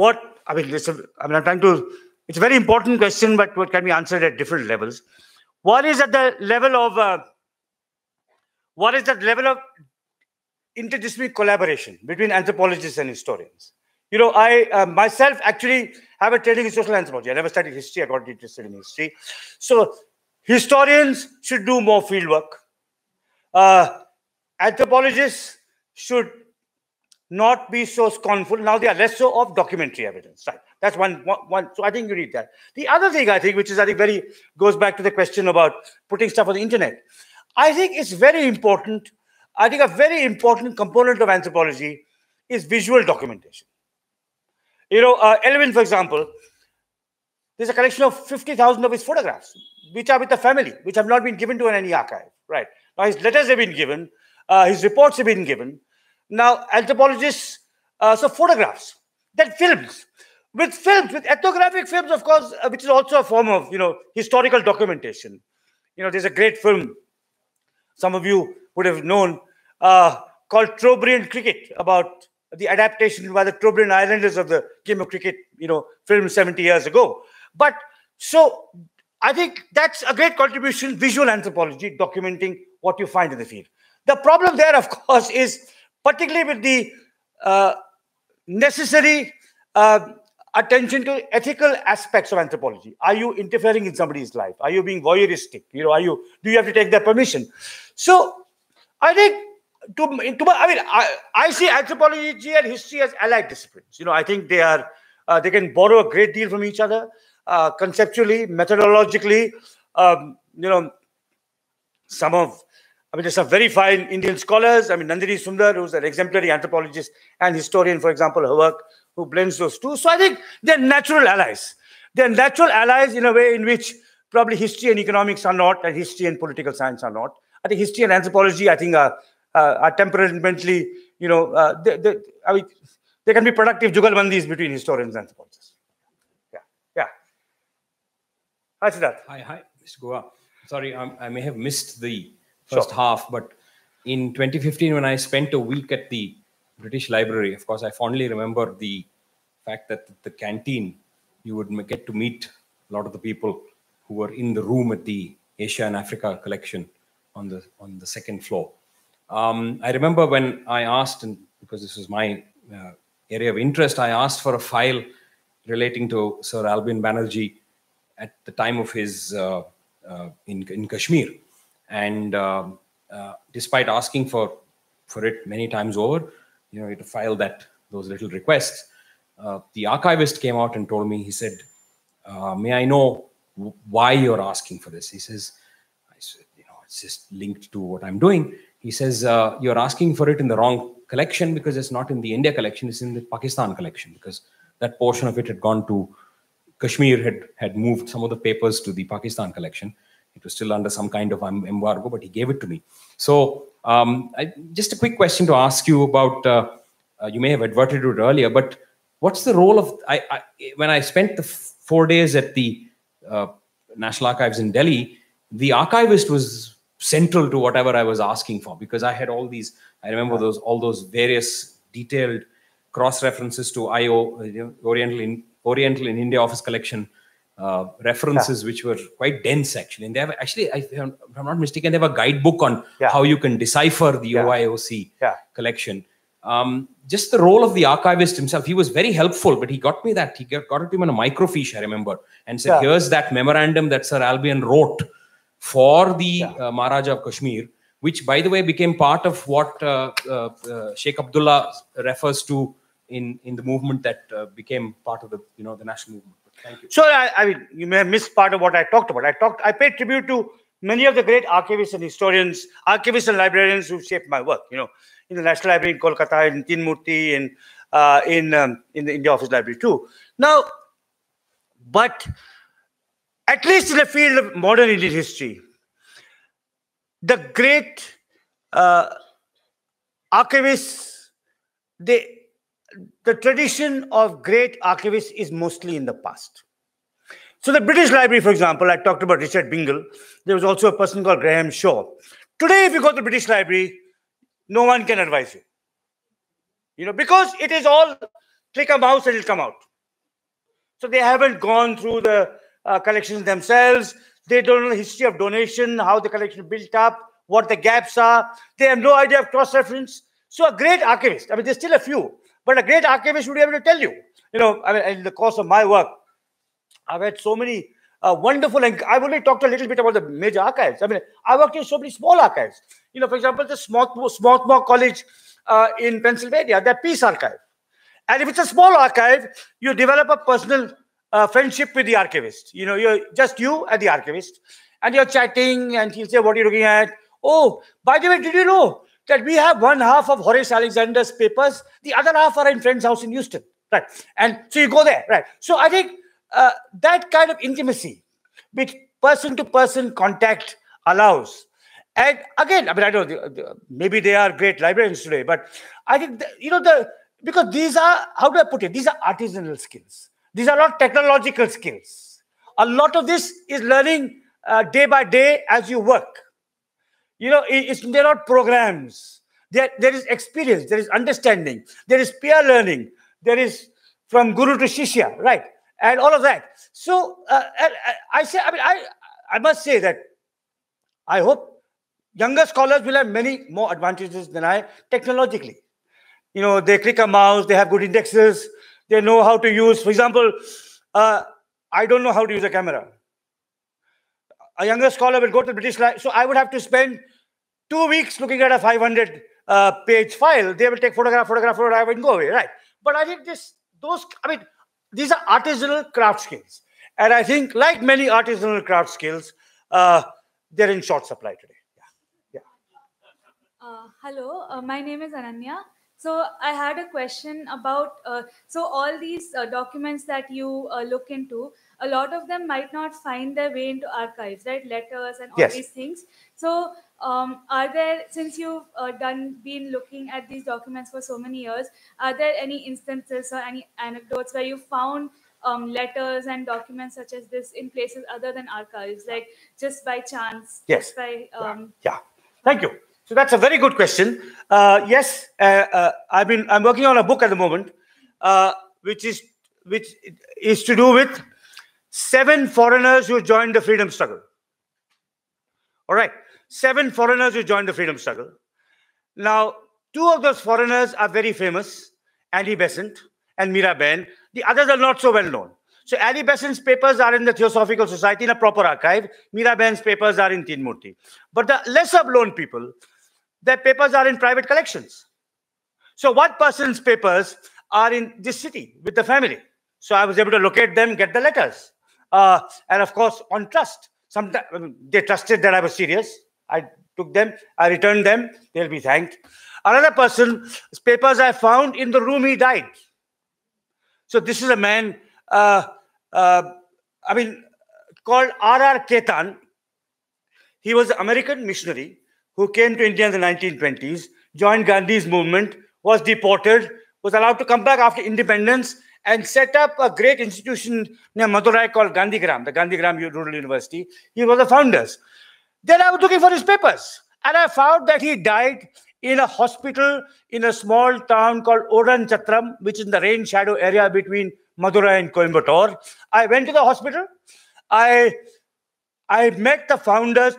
what i mean listen i mean i'm trying to it's a very important question, but what can be answered at different levels. What is at the level of uh, what is that level of interdisciplinary collaboration between anthropologists and historians? You know, I uh, myself actually have a training in social anthropology. I never studied history. I got interested in history. So historians should do more field work. Uh, anthropologists should not be so scornful. Now they are less so of documentary evidence, right? That's one, one, one. So I think you need that. The other thing I think, which is I think very goes back to the question about putting stuff on the internet. I think it's very important. I think a very important component of anthropology is visual documentation. You know, uh, for example, there's a collection of 50,000 of his photographs, which are with the family, which have not been given to any archive. Right. Now, his letters have been given, uh, his reports have been given. Now, anthropologists, uh, so photographs, then films with films, with ethnographic films, of course, uh, which is also a form of you know historical documentation. You know, there's a great film some of you would have known uh, called Trobriand Cricket about the adaptation by the Trobriand Islanders of the game of cricket. You know, film 70 years ago. But so I think that's a great contribution, visual anthropology, documenting what you find in the field. The problem there, of course, is particularly with the uh, necessary uh, attention to ethical aspects of anthropology are you interfering in somebody's life are you being voyeuristic you know are you do you have to take their permission so i think to, to my, i mean I, I see anthropology and history as allied disciplines you know i think they are uh, they can borrow a great deal from each other uh, conceptually methodologically um, you know some of I mean, there's some very fine Indian scholars. I mean, Nandini Sundar, who's an exemplary anthropologist and historian, for example, her work who blends those two. So I think they're natural allies. They're natural allies in a way in which probably history and economics are not, and history and political science are not. I think history and anthropology, I think, are, uh, are temperamentally, you know, uh, they, they, I mean, there can be productive jugalbandis between historians and anthropologists. Yeah, yeah. Hi, Siddharth. Hi, hi, Mr. Goa. Sorry, um, I may have missed the first sure. half, but in 2015, when I spent a week at the British Library. Of course, I fondly remember the fact that the canteen, you would get to meet a lot of the people who were in the room at the Asia and Africa collection on the on the second floor. Um, I remember when I asked, and because this was my uh, area of interest, I asked for a file relating to Sir Albin Banerjee at the time of his uh, uh, in in Kashmir, and uh, uh, despite asking for for it many times over, you know, you have to file that those little requests. Uh, the archivist came out and told me, he said, uh, may I know why you're asking for this? He says, I said, you know, it's just linked to what I'm doing. He says, uh, you're asking for it in the wrong collection because it's not in the India collection, it's in the Pakistan collection because that portion of it had gone to Kashmir, had, had moved some of the papers to the Pakistan collection. It was still under some kind of embargo, but he gave it to me. So um, I, just a quick question to ask you about. Uh, uh, you may have adverted to it earlier, but what's the role of I, I when I spent the four days at the uh, National Archives in Delhi? The archivist was central to whatever I was asking for because I had all these. I remember those all those various detailed cross references to IO uh, Oriental in Oriental in India Office Collection uh, references yeah. which were quite dense actually and they have actually I, am not mistaken they have a guidebook on yeah. how you can decipher the yeah. oioc collection um, just the role of the archivist himself he was very helpful but he got me that he got, got it to me on a microfiche i remember and said here's that memorandum that sir albion wrote for the uh, maharaja of kashmir which by the way became part of what uh, uh, uh sheikh abdullah refers to in in the movement that uh, became part of the you know the national movement Thank you. I, I, mean, you may have missed part of what I talked about. I talked, I paid tribute to many of the great archivists and historians, archivists and librarians who shaped my work. You know, in the National Library in Kolkata, in Tinmurti, in uh, in um, in the India Office Library too. Now, but at least in the field of modern Indian history, the great uh, archivists they the tradition of great archivists is mostly in the past. So the British Library, for example, I talked about Richard Bingle. There was also a person called Graham Shaw. Today, if you go to the British Library, no one can advise you. You know, because it is all click a mouse and it'll come out. So they haven't gone through the uh, collections themselves. They don't know the history of donation, how the collection built up, what the gaps are. They have no idea of cross-reference. So a great archivist, I mean, there's still a few, but a great archivist would be able to tell you. You know, I mean, in the course of my work, I've had so many uh, wonderful, and I've only talked a little bit about the major archives. I mean, I worked in so many small archives. You know, for example, the Swarthmore, College uh, in Pennsylvania, their Peace Archive. And if it's a small archive, you develop a personal uh, friendship with the archivist. You know, you're just you and the archivist, and you're chatting, and he'll say, "What are you looking at?" Oh, by the way, did you know that we have one half of Horace Alexander's papers, the other half are in friend's house in Houston, right? And so you go there, right? So I think uh, that kind of intimacy, with person to person contact allows. And again, I mean, I don't know, maybe they are great librarians today, but I think, the, you know, the because these are, how do I put it? These are artisanal skills. These are not technological skills. A lot of this is learning uh, day by day as you work. You know, it's, they're not programs. There, there is experience, there is understanding, there is peer learning, there is from guru to shishya, right? And all of that. So uh, uh, I say, I mean, I, I must say that I hope younger scholars will have many more advantages than I technologically. You know, they click a mouse, they have good indexes, they know how to use, for example, uh, I don't know how to use a camera a younger scholar will go to the British Library. So I would have to spend two weeks looking at a 500 uh, page file. They will take photograph, photograph, photograph, and go away, right? But I think this, those, I mean, these are artisanal craft skills. And I think, like many artisanal craft skills, uh, they're in short supply today. Yeah. yeah. Uh, hello, uh, my name is Ananya. So I had a question about, uh, so all these uh, documents that you look into, a lot of them might not find their way into archives, right? Letters and all yes. these things. So, um, are there, since you've uh, done been looking at these documents for so many years, are there any instances or any anecdotes where you found um, letters and documents such as this in places other than archives, like just by chance? Yes. by um, yeah. Thank you. So that's a very good question. Uh, yes, uh, uh, I've been I'm working on a book at the moment, uh, which is which is to do with seven foreigners who joined the freedom struggle. All right, seven foreigners who joined the freedom struggle. Now, two of those foreigners are very famous Annie Besant and Mira Ben. The others are not so well known. So, Annie Besant's papers are in the Theosophical Society in a proper archive. Mira Ben's papers are in Teen But the lesser known people, their papers are in private collections. So, one person's papers are in this city with the family. So, I was able to locate them, get the letters. Uh, and of course, on trust. Sometimes they trusted that I was serious. I took them, I returned them, they'll be thanked. Another person's papers I found in the room he died. So this is a man, uh, uh, I mean, called R. Ketan. He was an American missionary who came to India in the 1920s, joined Gandhi's movement, was deported, was allowed to come back after independence, and set up a great institution near Madurai called Gandhigram, the Gandhigram Rural University. He was the founders. Then I was looking for his papers, and I found that he died in a hospital in a small town called Oran Chatram, which is in the rain shadow area between Madurai and Coimbatore. I went to the hospital. I, I met the founder's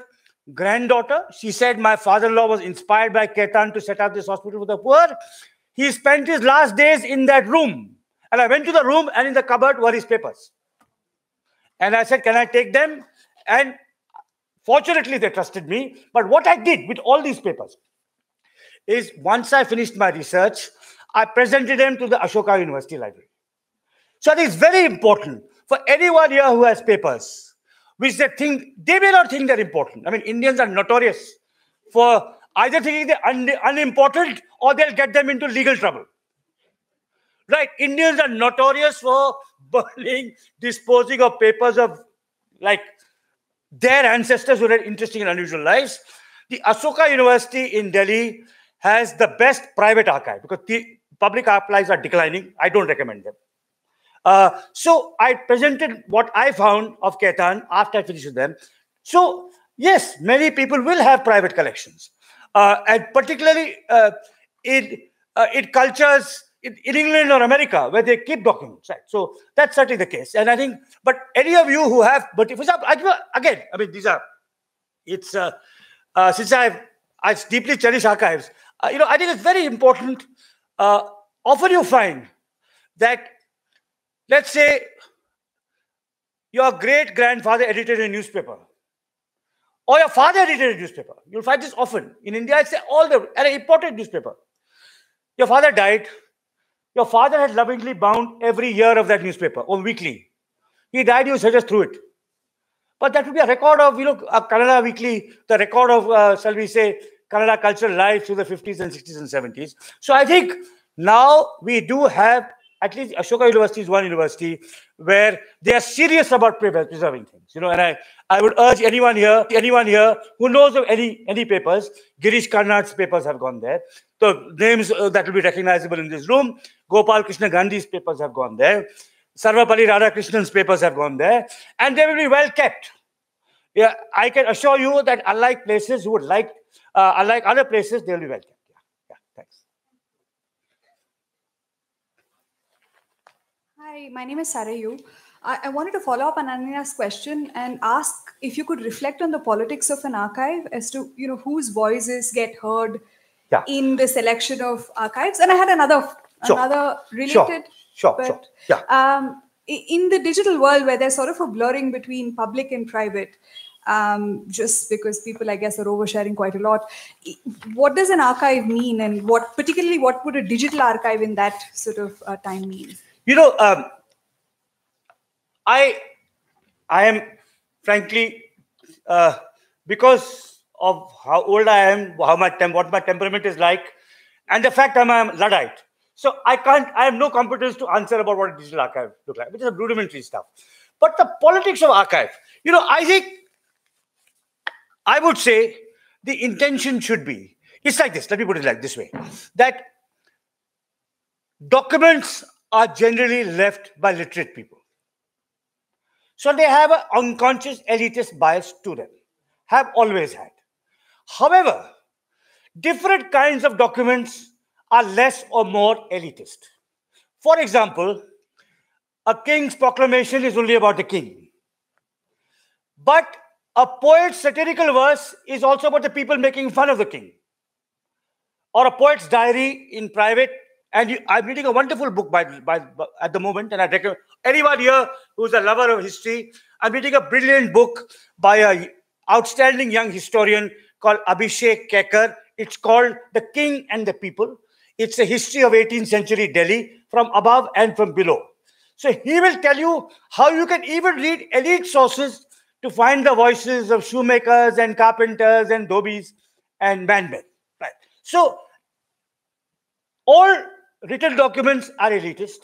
granddaughter. She said, My father in law was inspired by Ketan to set up this hospital for the poor. He spent his last days in that room and I went to the room, and in the cupboard were his papers. And I said, Can I take them? And fortunately, they trusted me. But what I did with all these papers is once I finished my research, I presented them to the Ashoka University Library. So it is very important for anyone here who has papers, which they think, they may not think they're important. I mean, Indians are notorious for either thinking they're un unimportant or they'll get them into legal trouble. Right? Indians are notorious for burning, disposing of papers of like their ancestors who had interesting and unusual lives. The Asoka University in Delhi has the best private archive because the public archives are declining. I don't recommend them. Uh, so I presented what I found of Ketan after I finished with them. So yes, many people will have private collections, uh, and particularly uh, in, uh, in cultures in, in, England or America, where they keep documents, right? So that's certainly the case. And I think, but any of you who have, but if example, again, I mean, these are, it's, uh, uh, since I've, I deeply cherish archives, uh, you know, I think it's very important. Uh, often you find that, let's say, your great grandfather edited a newspaper, or your father edited a newspaper. You'll find this often. In India, I say all the, an important newspaper. Your father died, your father had lovingly bound every year of that newspaper or weekly. He died, you just through it. But that would be a record of, you know, a Kannada weekly, the record of, uh, shall we say, Canada cultural life through the 50s and 60s and 70s. So I think now we do have, at least Ashoka University is one university where they are serious about preserving things. You know, and I, I would urge anyone here, anyone here who knows of any, any papers, Girish Karnad's papers have gone there the names uh, that will be recognizable in this room. Gopal Krishna Gandhi's papers have gone there. Sarvapalli Radhakrishnan's papers have gone there. And they will be well kept. Yeah, I can assure you that unlike places would like, uh, unlike other places, they will be well kept. Yeah, yeah thanks. Hi, my name is Sarayu. I, I wanted to follow up on Ananya's question and ask if you could reflect on the politics of an archive as to you know whose voices get heard, yeah. in the selection of archives. And I had another sure. another related. Sure. Sure, but, sure. Yeah. Um, in the digital world where there's sort of a blurring between public and private, um, just because people, I guess, are oversharing quite a lot. What does an archive mean, and what particularly what would a digital archive in that sort of uh, time mean? You know, um, I I am frankly uh, because of how old I am, how my temp, what my temperament is like, and the fact I'm a Luddite. So I can't, I have no competence to answer about what digital archive look like, which is rudimentary stuff. But the politics of archive, you know, I think I would say the intention should be, it's like this, let me put it like this way, that documents are generally left by literate people. So they have an unconscious elitist bias to them, have always had. However, different kinds of documents are less or more elitist. For example, a king's proclamation is only about the king. But a poet's satirical verse is also about the people making fun of the king. Or a poet's diary in private. And you, I'm reading a wonderful book by, by, by at the moment, and I recommend anyone here who's a lover of history. I'm reading a brilliant book by an outstanding young historian called Abhishek Kekar. It's called The King and the People. It's a history of 18th century Delhi from above and from below. So he will tell you how you can even read elite sources to find the voices of shoemakers and carpenters and dobies and bandmen. Right. So all written documents are elitist.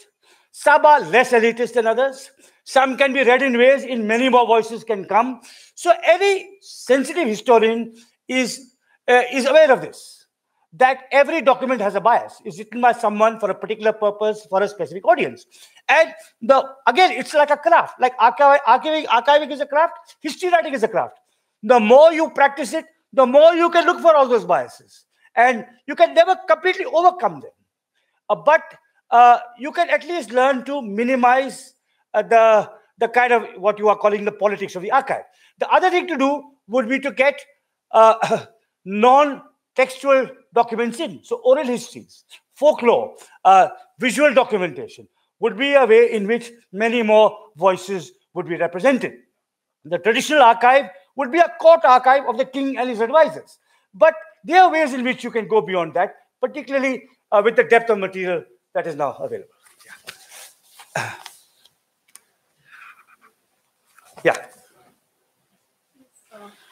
Some are less elitist than others. Some can be read in ways in many more voices can come. So any sensitive historian is, uh, is aware of this, that every document has a bias. It's written by someone for a particular purpose, for a specific audience. And the again, it's like a craft. Like archiving, archiving is a craft, history writing is a craft. The more you practice it, the more you can look for all those biases. And you can never completely overcome them. Uh, but uh, you can at least learn to minimize uh, the the kind of what you are calling the politics of the archive. The other thing to do would be to get uh, non-textual documents in. So oral histories, folklore, uh, visual documentation would be a way in which many more voices would be represented. The traditional archive would be a court archive of the king and his advisors. But there are ways in which you can go beyond that, particularly uh, with the depth of material that is now available. Yeah. yeah.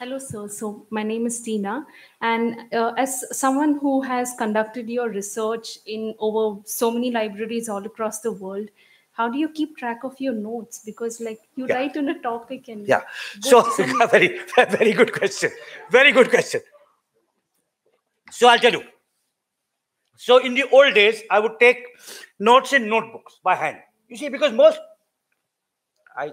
Hello, sir. So my name is Tina, and uh, as someone who has conducted your research in over so many libraries all across the world, how do you keep track of your notes? Because like you yeah. write on a topic and yeah, so very very good question, very good question. So I'll tell you. So in the old days, I would take notes in notebooks by hand. You see, because most I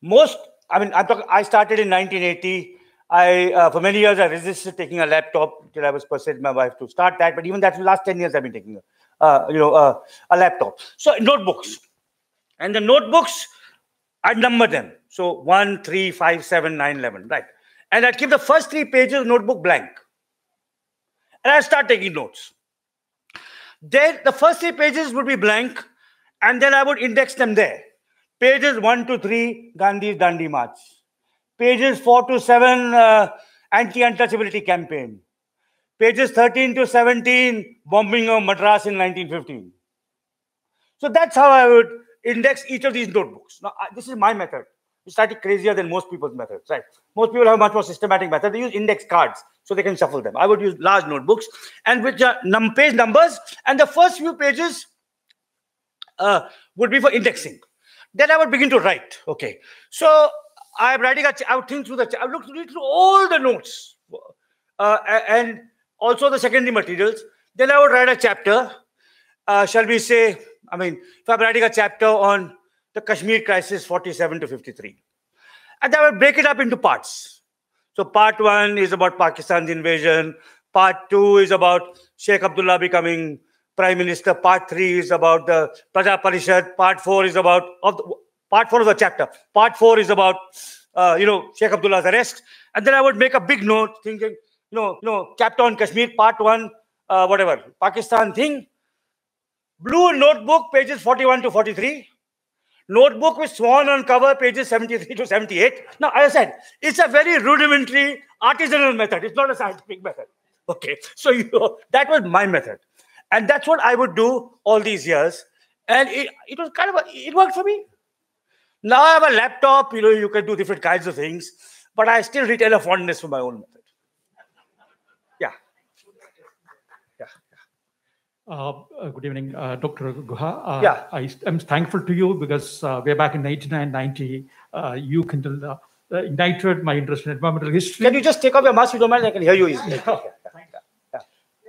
most I mean, I'm talking, I started in 1980. I uh, for many years I resisted taking a laptop till I was persuaded my wife to start that. But even that the last ten years I've been taking a uh, you know uh, a laptop. So notebooks, and the notebooks I number them. So one, three, five, seven, nine, eleven, right? And I keep the first three pages of notebook blank, and I start taking notes. Then the first three pages would be blank, and then I would index them there. Pages one to three, Gandhi's Dandi March pages 4 to 7 uh, anti-untouchability campaign pages 13 to 17 bombing of madras in 1915 so that's how i would index each of these notebooks now I, this is my method it's slightly crazier than most people's methods right most people have much more systematic method they use index cards so they can shuffle them i would use large notebooks and which are num page numbers and the first few pages uh, would be for indexing then i would begin to write okay so I'm writing a, I would think through the, I would look through, through all the notes uh, and also the secondary materials. Then I would write a chapter, uh, shall we say, I mean, if I'm writing a chapter on the Kashmir crisis 47 to 53. And I would break it up into parts. So part one is about Pakistan's invasion. Part two is about Sheikh Abdullah becoming prime minister. Part three is about the Praja Parishad. Part four is about of the, part four of the chapter. Part four is about, uh, you know, Sheikh Abdullah's arrest. And then I would make a big note thinking, you know, you know, chapter on Kashmir, part one, uh, whatever, Pakistan thing. Blue notebook, pages 41 to 43. Notebook with swan on cover, pages 73 to 78. Now, as I said, it's a very rudimentary artisanal method. It's not a scientific method. Okay, so you know, that was my method. And that's what I would do all these years. And it, it was kind of, a, it worked for me. Now I have a laptop, you know, you can do different kinds of things, but I still retain a fondness for my own method. Yeah. Yeah. yeah. Uh, uh good evening, uh, Dr. Guha. Uh, yeah. I, am thankful to you because uh, way back in 1990, uh, you kindled, ignited my interest in environmental history. Can you just take off your mask? You don't mind, I can hear you easily.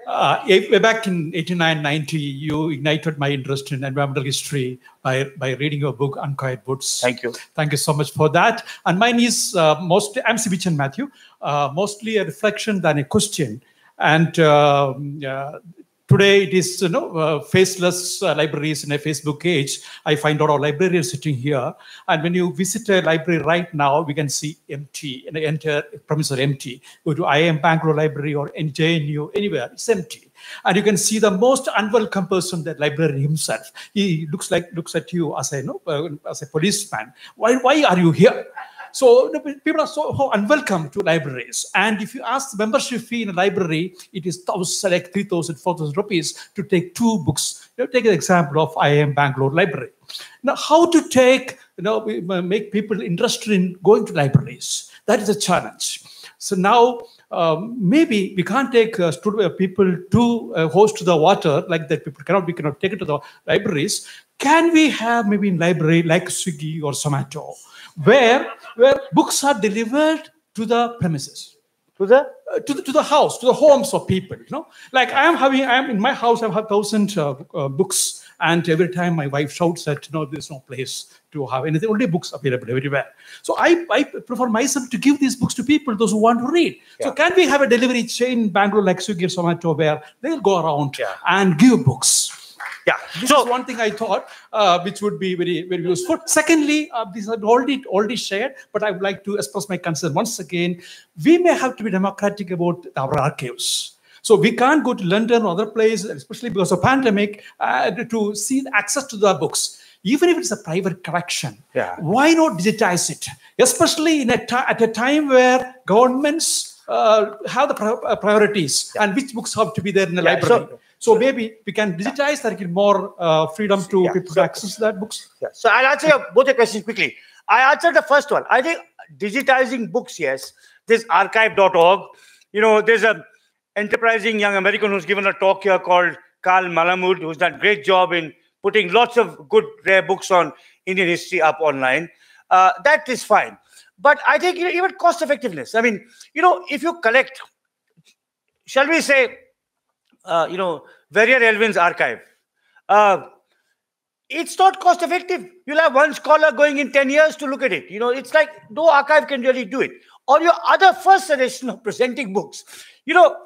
uh, back in 89, 90, you ignited my interest in environmental history by, by reading your book, Unquiet Woods. Thank you. Thank you so much for that. And mine is uh, mostly, I'm Sibichan Matthew, uh, mostly a reflection than a question. And uh, Today, it is you know uh, faceless uh, libraries in a Facebook age. I find out our librarians sitting here. And when you visit a library right now, we can see empty, and enter premises are empty. Go to IIM Bangalore Library or NJNU, anywhere, it's empty. And you can see the most unwelcome person, the librarian himself. He looks like looks at you as a, you know, uh, as a policeman. Why, why are you here? So people are so unwelcome to libraries. And if you ask the membership fee in a library, it is thousand, like 3,000, 4,000 rupees to take two books. You know, take an example of IIM Bangalore Library. Now, how to take, you know, make people interested in going to libraries? That is a challenge. So now um, maybe we can't take uh, uh, people to uh, host to the water like that. People cannot we cannot take it to the libraries. Can we have maybe in library like Swiggy or Somato? where where books are delivered to the premises to the uh, to the, to the house to the homes of people you know like i am having i am in my house i have a thousand uh, uh, books and every time my wife shouts that no there's no place to have anything only books available everywhere so i, I prefer myself to give these books to people those who want to read yeah. so can we have a delivery chain in bangalore like swiggy or somato where they'll go around yeah. and give books yeah. This so, is one thing I thought, uh, which would be very, very useful. Secondly, uh, these are already already shared, but I would like to express my concern once again. We may have to be democratic about our archives. So we can't go to London or other places, especially because of pandemic, uh, to see access to the books. Even if it's a private collection, yeah. why not digitize it? Especially in a at a time where governments uh, have the uh, priorities yeah. and which books have to be there in the yeah, library. So so maybe we can digitize and give more uh, freedom to yeah. people to access that books. Yeah. So I'll answer your, both your questions quickly. I answered the first one. I think digitizing books, yes. This archive.org, you know, there's a enterprising young American who's given a talk here called Carl Malamud, who's done great job in putting lots of good rare books on Indian history up online. Uh, that is fine. But I think you know, even cost effectiveness. I mean, you know, if you collect, shall we say, uh, you know, Verrier Elvin's archive. Uh, it's not cost effective. You'll have one scholar going in 10 years to look at it. You know, it's like no archive can really do it. Or your other first suggestion of presenting books. You know,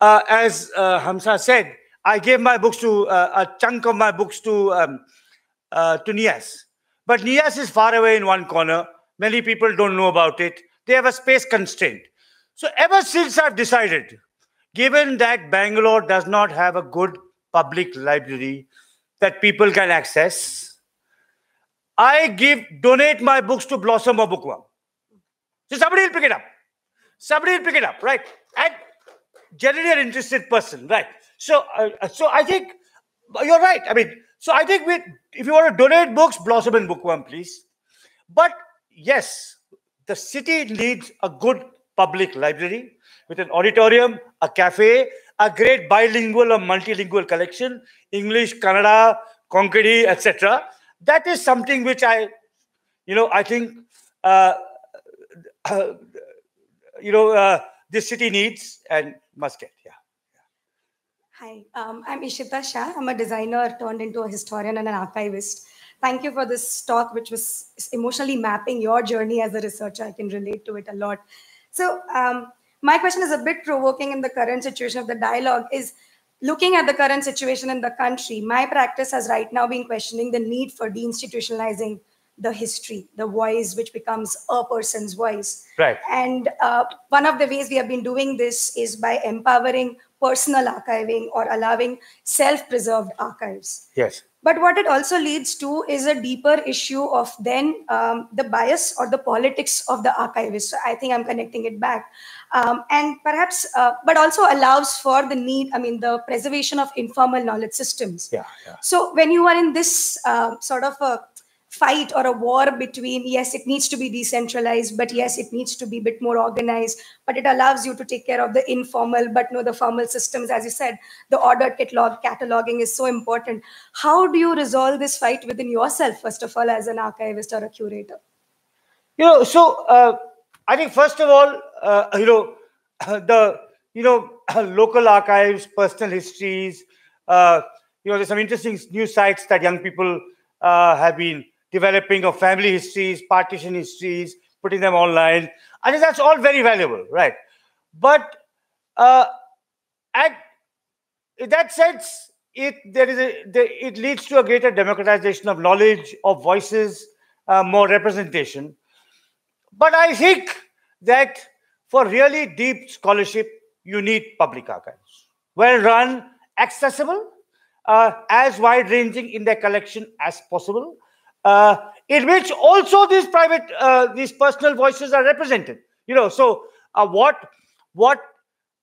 uh, as uh, Hamza said, I gave my books to, uh, a chunk of my books to, um, uh, to Nias. But Nias is far away in one corner. Many people don't know about it. They have a space constraint. So ever since I've decided Given that Bangalore does not have a good public library that people can access, I give donate my books to Blossom or Bookworm. So somebody will pick it up. Somebody will pick it up, right? And generally an interested person, right? So, uh, so I think you're right. I mean, so I think we, if you want to donate books, Blossom and Bookworm, please. But yes, the city needs a good public library with an auditorium, a cafe, a great bilingual or multilingual collection, English, Kannada, Konkani, etc. That is something which I, you know, I think, uh, uh, you know, uh, this city needs and must get. Yeah. Hi, um, I'm Ishita Shah. I'm a designer turned into a historian and an archivist. Thank you for this talk, which was emotionally mapping your journey as a researcher. I can relate to it a lot. So, um, my question is a bit provoking in the current situation of the dialogue is looking at the current situation in the country my practice has right now been questioning the need for deinstitutionalizing the history the voice which becomes a person's voice right and uh, one of the ways we have been doing this is by empowering personal archiving or allowing self-preserved archives yes but what it also leads to is a deeper issue of then um, the bias or the politics of the archivist. So I think I'm connecting it back um, and perhaps, uh, but also allows for the need, I mean, the preservation of informal knowledge systems. Yeah, yeah. So when you are in this uh, sort of a fight or a war between yes it needs to be decentralized but yes it needs to be a bit more organized but it allows you to take care of the informal but no the formal systems as you said the ordered catalog cataloging is so important how do you resolve this fight within yourself first of all as an archivist or a curator you know so uh, i think first of all uh, you know, the you know local archives, personal histories. Uh, you know, there's some interesting new sites that young people uh, have been developing of family histories, partition histories, putting them online. I think that's all very valuable, right? But uh, at in that sense, it there is a the, it leads to a greater democratization of knowledge, of voices, uh, more representation. But I think that for really deep scholarship, you need public archives. Well run, accessible, uh, as wide ranging in their collection as possible, uh, in which also these private, uh, these personal voices are represented. You know, so uh, what, what,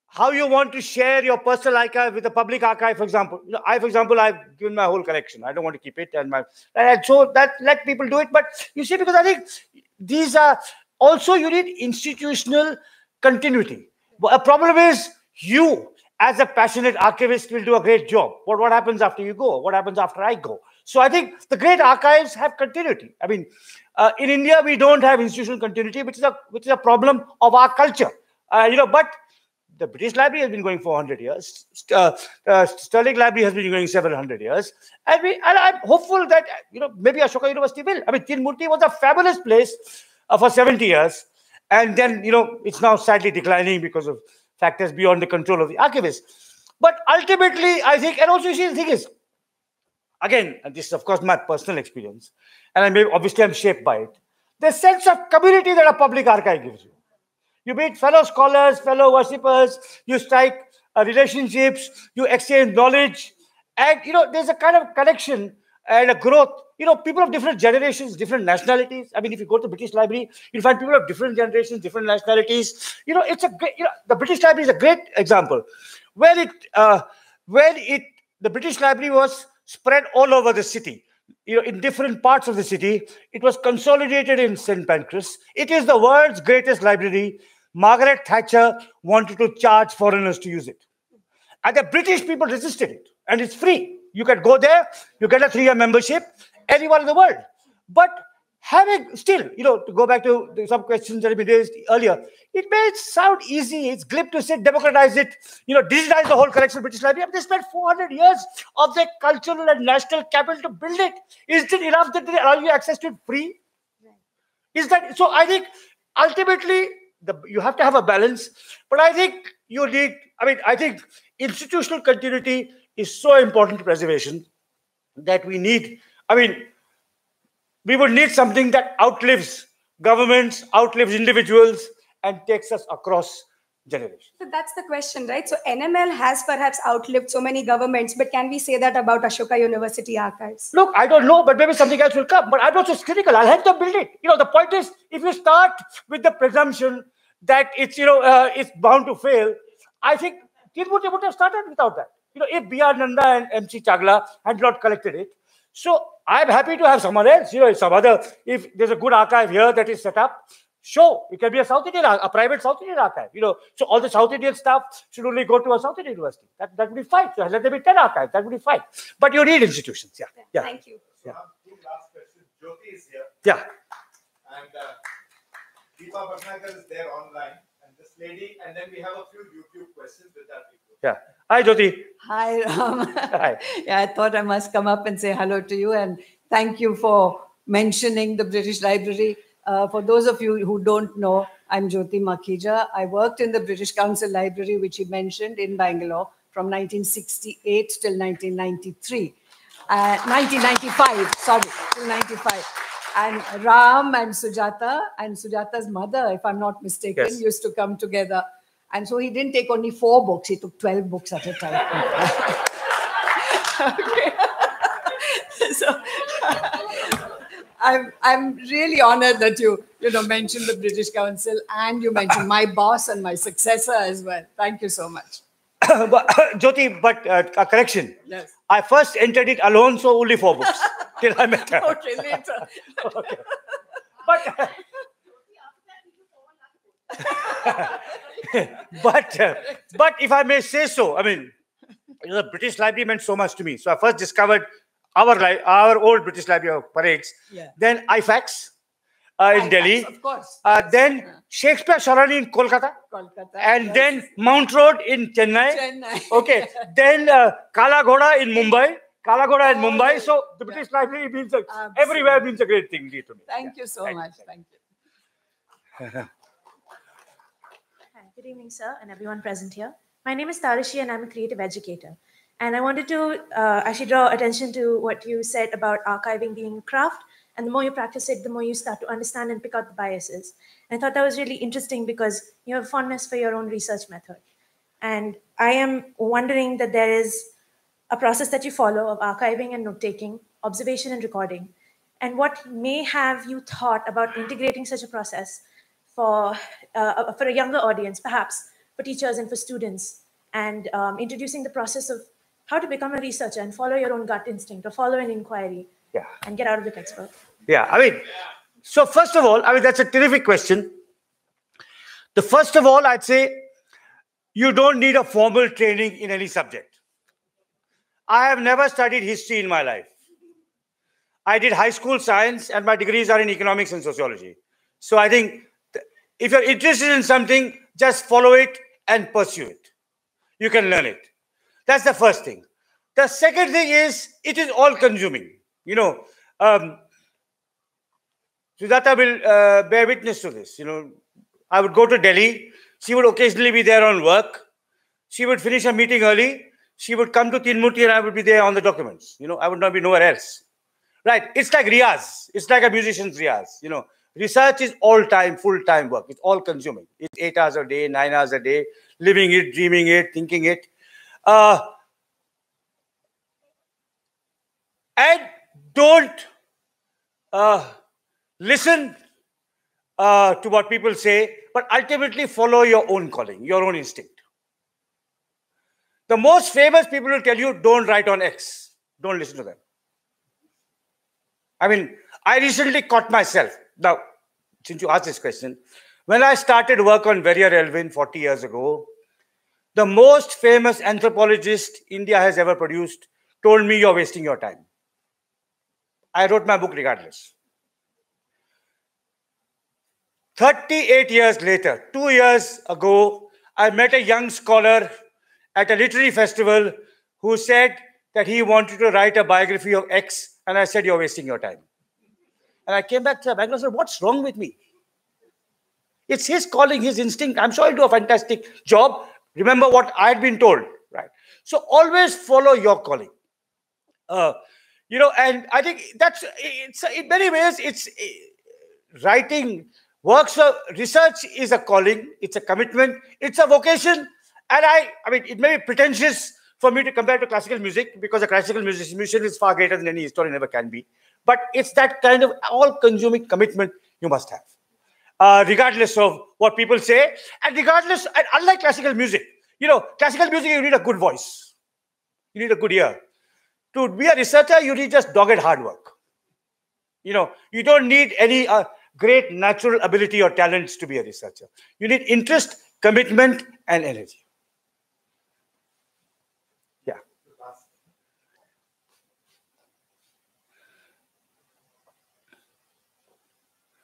how you want to share your personal archive with the public archive, for example. You know, I, for example, I've given my whole collection. I don't want to keep it, and my and so that let people do it. But you see, because I think these are also you need institutional continuity. But a problem is you, as a passionate archivist, will do a great job. But what happens after you go? What happens after I go? So I think the great archives have continuity. I mean, uh, in India, we don't have institutional continuity, which is a which is a problem of our culture. Uh, you know, but the British Library has been going for hundred years. Uh, uh, Sterling Library has been going 700 years. And, we, and I'm hopeful that, you know, maybe Ashoka University will. I mean, Tirumurti was a fabulous place uh, for 70 years. And then, you know, it's now sadly declining because of factors beyond the control of the archivist. But ultimately, I think, and also you see, the thing is, again, and this is of course my personal experience, and I may obviously I'm shaped by it. The sense of community that a public archive gives you. You meet fellow scholars, fellow worshippers, you strike uh, relationships, you exchange knowledge, and you know, there's a kind of connection and a growth you know, people of different generations, different nationalities. I mean, if you go to the British Library, you'll find people of different generations, different nationalities. You know, it's a great, you know, the British Library is a great example where it, uh, where it, the British Library was spread all over the city. You know, in different parts of the city, it was consolidated in St. Pancras. It is the world's greatest library. Margaret Thatcher wanted to charge foreigners to use it. And the British people resisted it. And it's free. You can go there, you get a three year membership, anyone in the world. But having still, you know, to go back to some questions that have been raised earlier, it may sound easy, it's glib to say democratize it, you know, digitize the whole collection of British Library. They spent 400 years of their cultural and national capital to build it. Is it enough that they allow you access to it free? Is that so? I think ultimately the, you have to have a balance, but I think you need, I mean, I think institutional continuity is so important to preservation that we need I mean, we would need something that outlives governments, outlives individuals, and takes us across generations. So that's the question, right? So NML has perhaps outlived so many governments, but can we say that about Ashoka University archives? Look, I don't know, but maybe something else will come. But I'm not so critical. I'll help them build it. You know, the point is, if you start with the presumption that it's you know uh, it's bound to fail, I think it would, it would have started without that. You know, if B.R. Nanda and M.C. Chagla had not collected it, so I'm happy to have someone else. You know, if some other, if there's a good archive here that is set up, show. It can be a South Indian, a private South Indian archive. You know, so all the South Indian stuff should only go to a South Indian university. That, that would be fine. So let there be 10 archives. That would be fine. But you need institutions. Yeah. yeah, yeah. Thank you. Yeah. last Jyoti is here. Yeah. And uh, Deepa Bhatnagar is there online. And this lady. And then we have a few YouTube questions with that people. Yeah. Hi, Jyoti. Hi, Ram. Hi. yeah, I thought I must come up and say hello to you and thank you for mentioning the British Library. Uh, for those of you who don't know, I'm Jyoti Makija. I worked in the British Council Library, which he mentioned, in Bangalore from 1968 till 1993. Uh, 1995, sorry, till 95. And Ram and Sujata and Sujata's mother, if I'm not mistaken, yes. used to come together and so he didn't take only four books, he took 12 books at a time. okay. so I'm, I'm really honored that you, you know, mentioned the British Council and you mentioned my boss and my successor as well. Thank you so much. but, uh, Jyoti, but uh, a correction. Yes. I first entered it alone, so only four books till I met her. okay, later. okay. But but uh, but if I may say so, I mean, you know, the British Library meant so much to me. So I first discovered our li- our old British Library of Parades, yeah. then IFAX uh, in IFAX, Delhi, of course. Uh, then yeah. Shakespeare Sharani in Kolkata, Kolkata and yes. then Mount Road in Chennai. Chennai. okay, then uh, Kala Ghoda in Mumbai. Ghoda in oh, Mumbai. So the British yeah. Library means a, everywhere means a great thing to me. Thank you so much. you. Thank you. Good evening, sir, and everyone present here. My name is Tarishi, and I'm a creative educator. And I wanted to uh, actually draw attention to what you said about archiving being a craft. And the more you practice it, the more you start to understand and pick out the biases. And I thought that was really interesting because you have fondness for your own research method. And I am wondering that there is a process that you follow of archiving and note taking, observation and recording, and what may have you thought about integrating such a process for, uh, uh, for a younger audience, perhaps, for teachers and for students, and um, introducing the process of how to become a researcher and follow your own gut instinct or follow an inquiry yeah. and get out of the textbook. Yeah, I mean, so first of all, I mean, that's a terrific question. The first of all, I'd say you don't need a formal training in any subject. I have never studied history in my life. I did high school science, and my degrees are in economics and sociology. So I think if you're interested in something, just follow it and pursue it. You can learn it. That's the first thing. The second thing is it is all consuming. You know, um, Sujata will uh, bear witness to this. You know, I would go to Delhi. She would occasionally be there on work. She would finish a meeting early. She would come to Tinmurti and I would be there on the documents. You know, I would not be nowhere else. Right? It's like rias. It's like a musician's rias. You know, Research is all time, full time work. It's all consuming. It's eight hours a day, nine hours a day, living it, dreaming it, thinking it. Uh, and don't uh, listen uh, to what people say, but ultimately follow your own calling, your own instinct. The most famous people will tell you, don't write on X. Don't listen to them. I mean, I recently caught myself. Now, since you asked this question, when I started work on Verrier Elvin 40 years ago, the most famous anthropologist India has ever produced told me you're wasting your time. I wrote my book regardless. 38 years later, two years ago, I met a young scholar at a literary festival who said that he wanted to write a biography of X, and I said, You're wasting your time. And I came back to the and said, What's wrong with me? It's his calling, his instinct. I'm sure he'll do a fantastic job. Remember what I had been told, right? So always follow your calling. Uh, you know, and I think that's it's in many ways it's eh, writing works of research is a calling, it's a commitment, it's a vocation. And I, I mean, it may be pretentious for me to compare to classical music because a classical musician is far greater than any historian ever can be. But it's that kind of all-consuming commitment you must have, uh, regardless of what people say, and regardless, and unlike classical music, you know, classical music you need a good voice, you need a good ear. To be a researcher, you need just dogged hard work. You know, you don't need any uh, great natural ability or talents to be a researcher. You need interest, commitment, and energy.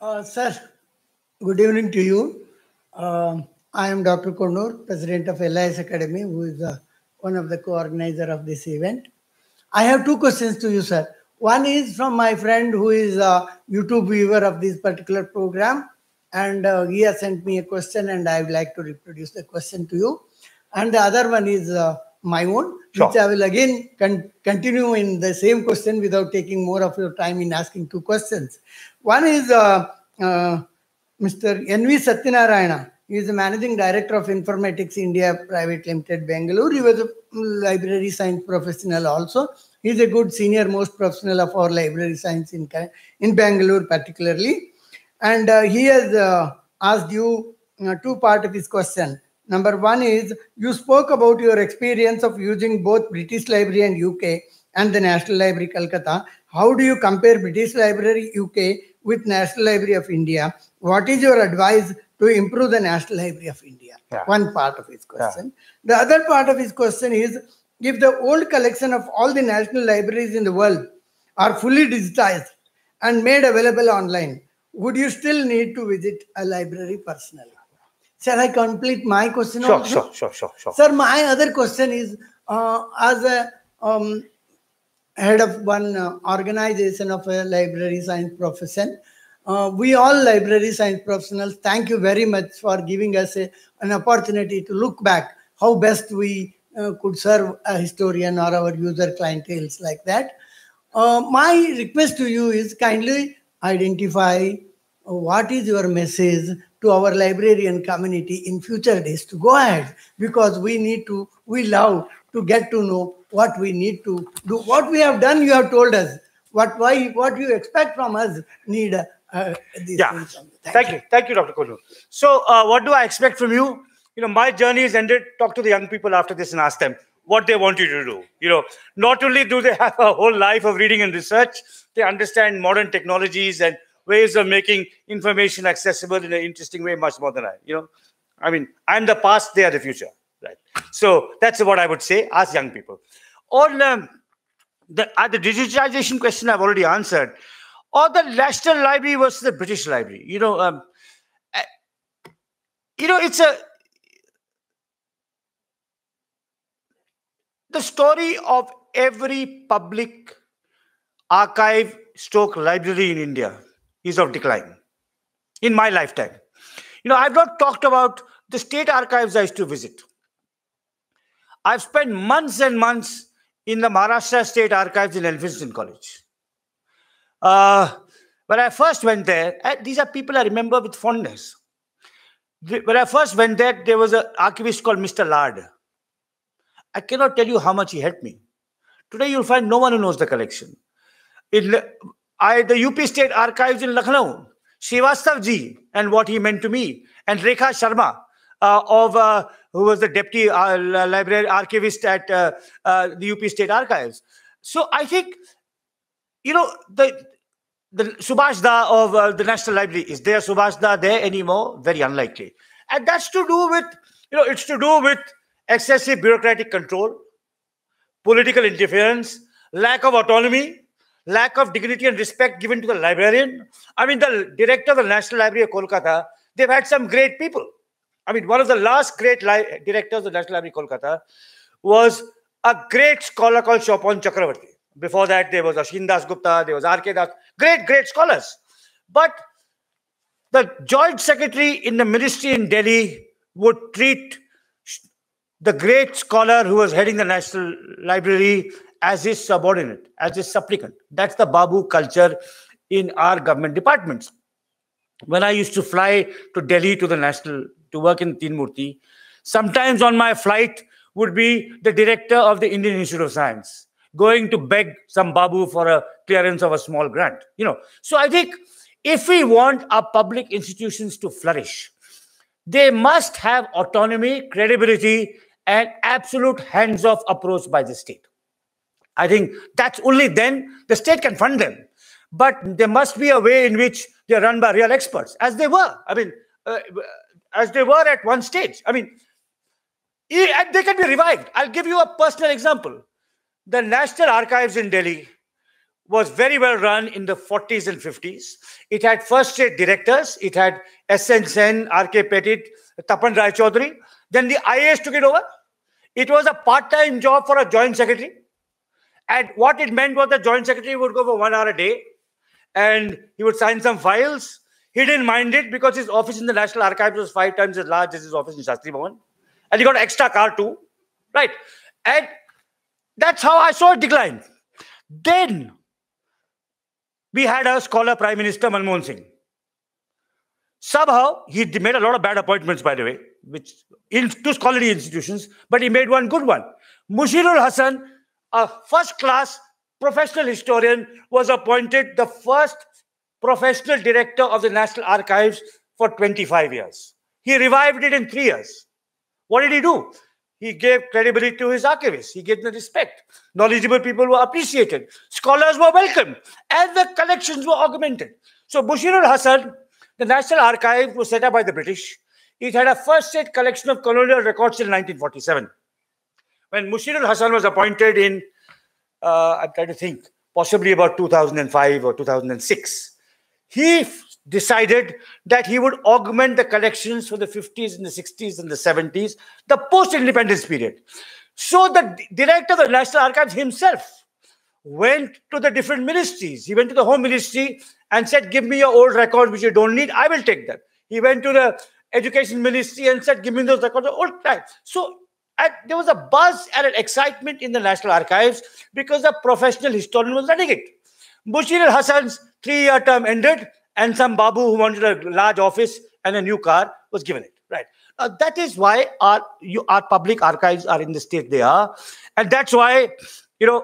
Uh, sir, good evening to you. Uh, I am Dr. Konur, president of LIS Academy, who is uh, one of the co-organizer of this event. I have two questions to you, sir. One is from my friend who is a YouTube viewer of this particular program. And uh, he has sent me a question and I would like to reproduce the question to you. And the other one is uh, my own, sure. which I will again con continue in the same question without taking more of your time in asking two questions. One is uh, uh, Mr. N.V. Satyanarayana. He is the Managing Director of Informatics India Private Limited, Bangalore. He was a library science professional also. He is a good senior most professional of our library science in, in Bangalore particularly. And uh, he has uh, asked you uh, two part of his question. Number one is, you spoke about your experience of using both British Library and UK and the National Library Calcutta. How do you compare British Library UK with National Library of India. What is your advice to improve the National Library of India? Yeah. One part of his question. Yeah. The other part of his question is if the old collection of all the national libraries in the world are fully digitized and made available online, would you still need to visit a library personally? Shall I complete my question? Sure, also? sure, sure, sure, sure. Sir, my other question is uh, as a um, head of one uh, organization of a library science profession. Uh, we all library science professionals, thank you very much for giving us a, an opportunity to look back how best we uh, could serve a historian or our user clientele like that. my request to you is kindly identify what is your message to our librarian community in future days to go ahead because we need to we love to get to know what we need to do. What we have done, you have told us. What why what you expect from us need uh, yeah. Thank, Thank, you. Thank you, Dr. Kolu. So uh, what do I expect from you? You know, my journey is ended. Talk to the young people after this and ask them what they want you to do. You know, not only do they have a whole life of reading and research, they understand modern technologies and ways of making information accessible in an interesting way much more than I. You know, I mean, I'm the past, they are the future. Right. So that's what I would say. Ask young people. Or um, the, uh, the digitization question I've already answered. Or the National Library versus the British Library. You know, um, uh, you know, it's a the story of every public archive stroke library in India is of decline in my lifetime. You know, I've not talked about the state archives I used to visit. I've spent months and months in the Maharashtra State Archives in Elphinstone College. Uh, when I first went there, eh, these are people I remember with fondness. When I first went there, there was an archivist called Mr. Lard. I cannot tell you how much he helped me. Today, you'll find no one who knows the collection. In I, the UP State Archives in Lucknow, Shivastav ji and what he meant to me, and Rekha Sharma, uh, of uh, who was the deputy uh, library archivist at the UP State Archives. So I think, you know, the the Subhash Da of uh, the National Library is there Subhash Da there anymore? Very unlikely, and that's to do with you know it's to do with excessive bureaucratic control, political interference, lack of autonomy, lack of dignity and respect given to the librarian. I mean, the director of the National Library of Kolkata, they've had some great people, I mean, one of the last great directors of the National Library Kolkata was a great scholar called Chopon Chakravarti. Before that, there was Ashin Das Gupta, there was R.K. Das, great, great scholars. But the joint secretary in the ministry in Delhi would treat the great scholar who was heading the National Library as his subordinate, as his supplicant. That's the Babu culture in our government departments when I used to fly to Delhi to the national to work in Tinmurti, sometimes on my flight would be the director of the Indian Institute of Science going to beg some babu for a clearance of a small grant. You know, so I think if we want our public institutions to flourish, they must have autonomy, credibility, and absolute hands-off approach by the state. I think that's only then the state can fund them but there must be a way in which they're run by real experts, as they were. I mean, uh, as they were at one stage. I mean, and they can be revived. I'll give you a personal example. The National Archives in Delhi was very well run in the 40s and 50s. It had first rate directors. It had S.N. Sen, R.K. Petit, Tapan Rai Chaudhary. Then the IAS took it over. It was a part time job for a joint secretary. And what it meant was the joint secretary would go for one hour a day and he would sign some files. He didn't mind it because his office in the National Archives was five times as large as his office in Shastri Bhavan. And he got an extra car too. Right. And that's how I saw it decline. Then we had a scholar Prime Minister Manmohan Singh. Somehow he made a lot of bad appointments, by the way, which in two scholarly institutions, but he made one good one. Mushirul Hassan, a first class professional historian, was appointed the first professional director of the National Archives for 25 years. He revived it in three years. What did he do? He gave credibility to his archivists. He gave them respect. Knowledgeable people were appreciated. Scholars were welcome, And the collections were augmented. So Bushir al-Hasan, the National Archive was set up by the British. It had a first-rate collection of colonial records in 1947. When Mushir al-Hasan was appointed in uh, I'm trying to think, possibly about 2005 or 2006. He decided that he would augment the collections for the 50s and the 60s and the 70s, the post-independence period. So the director of the National Archives himself went to the different ministries. He went to the Home Ministry and said, give me your old records which you don't need. I will take them. He went to the Education Ministry and said, give me those records of old times." So and there was a buzz and an excitement in the National Archives because a professional historian was running it. Bushir al Hassan's three year term ended, and some Babu who wanted a large office and a new car was given it. Right. Uh, that is why our, you, our public archives are in the state they are. And that's why, you know,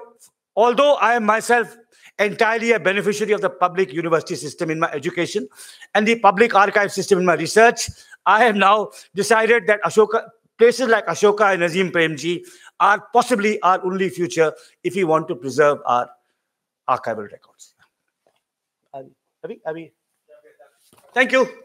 although I am myself entirely a beneficiary of the public university system in my education and the public archive system in my research, I have now decided that Ashoka Places like Ashoka and Azim Premji are possibly our only future if we want to preserve our archival records. Thank you.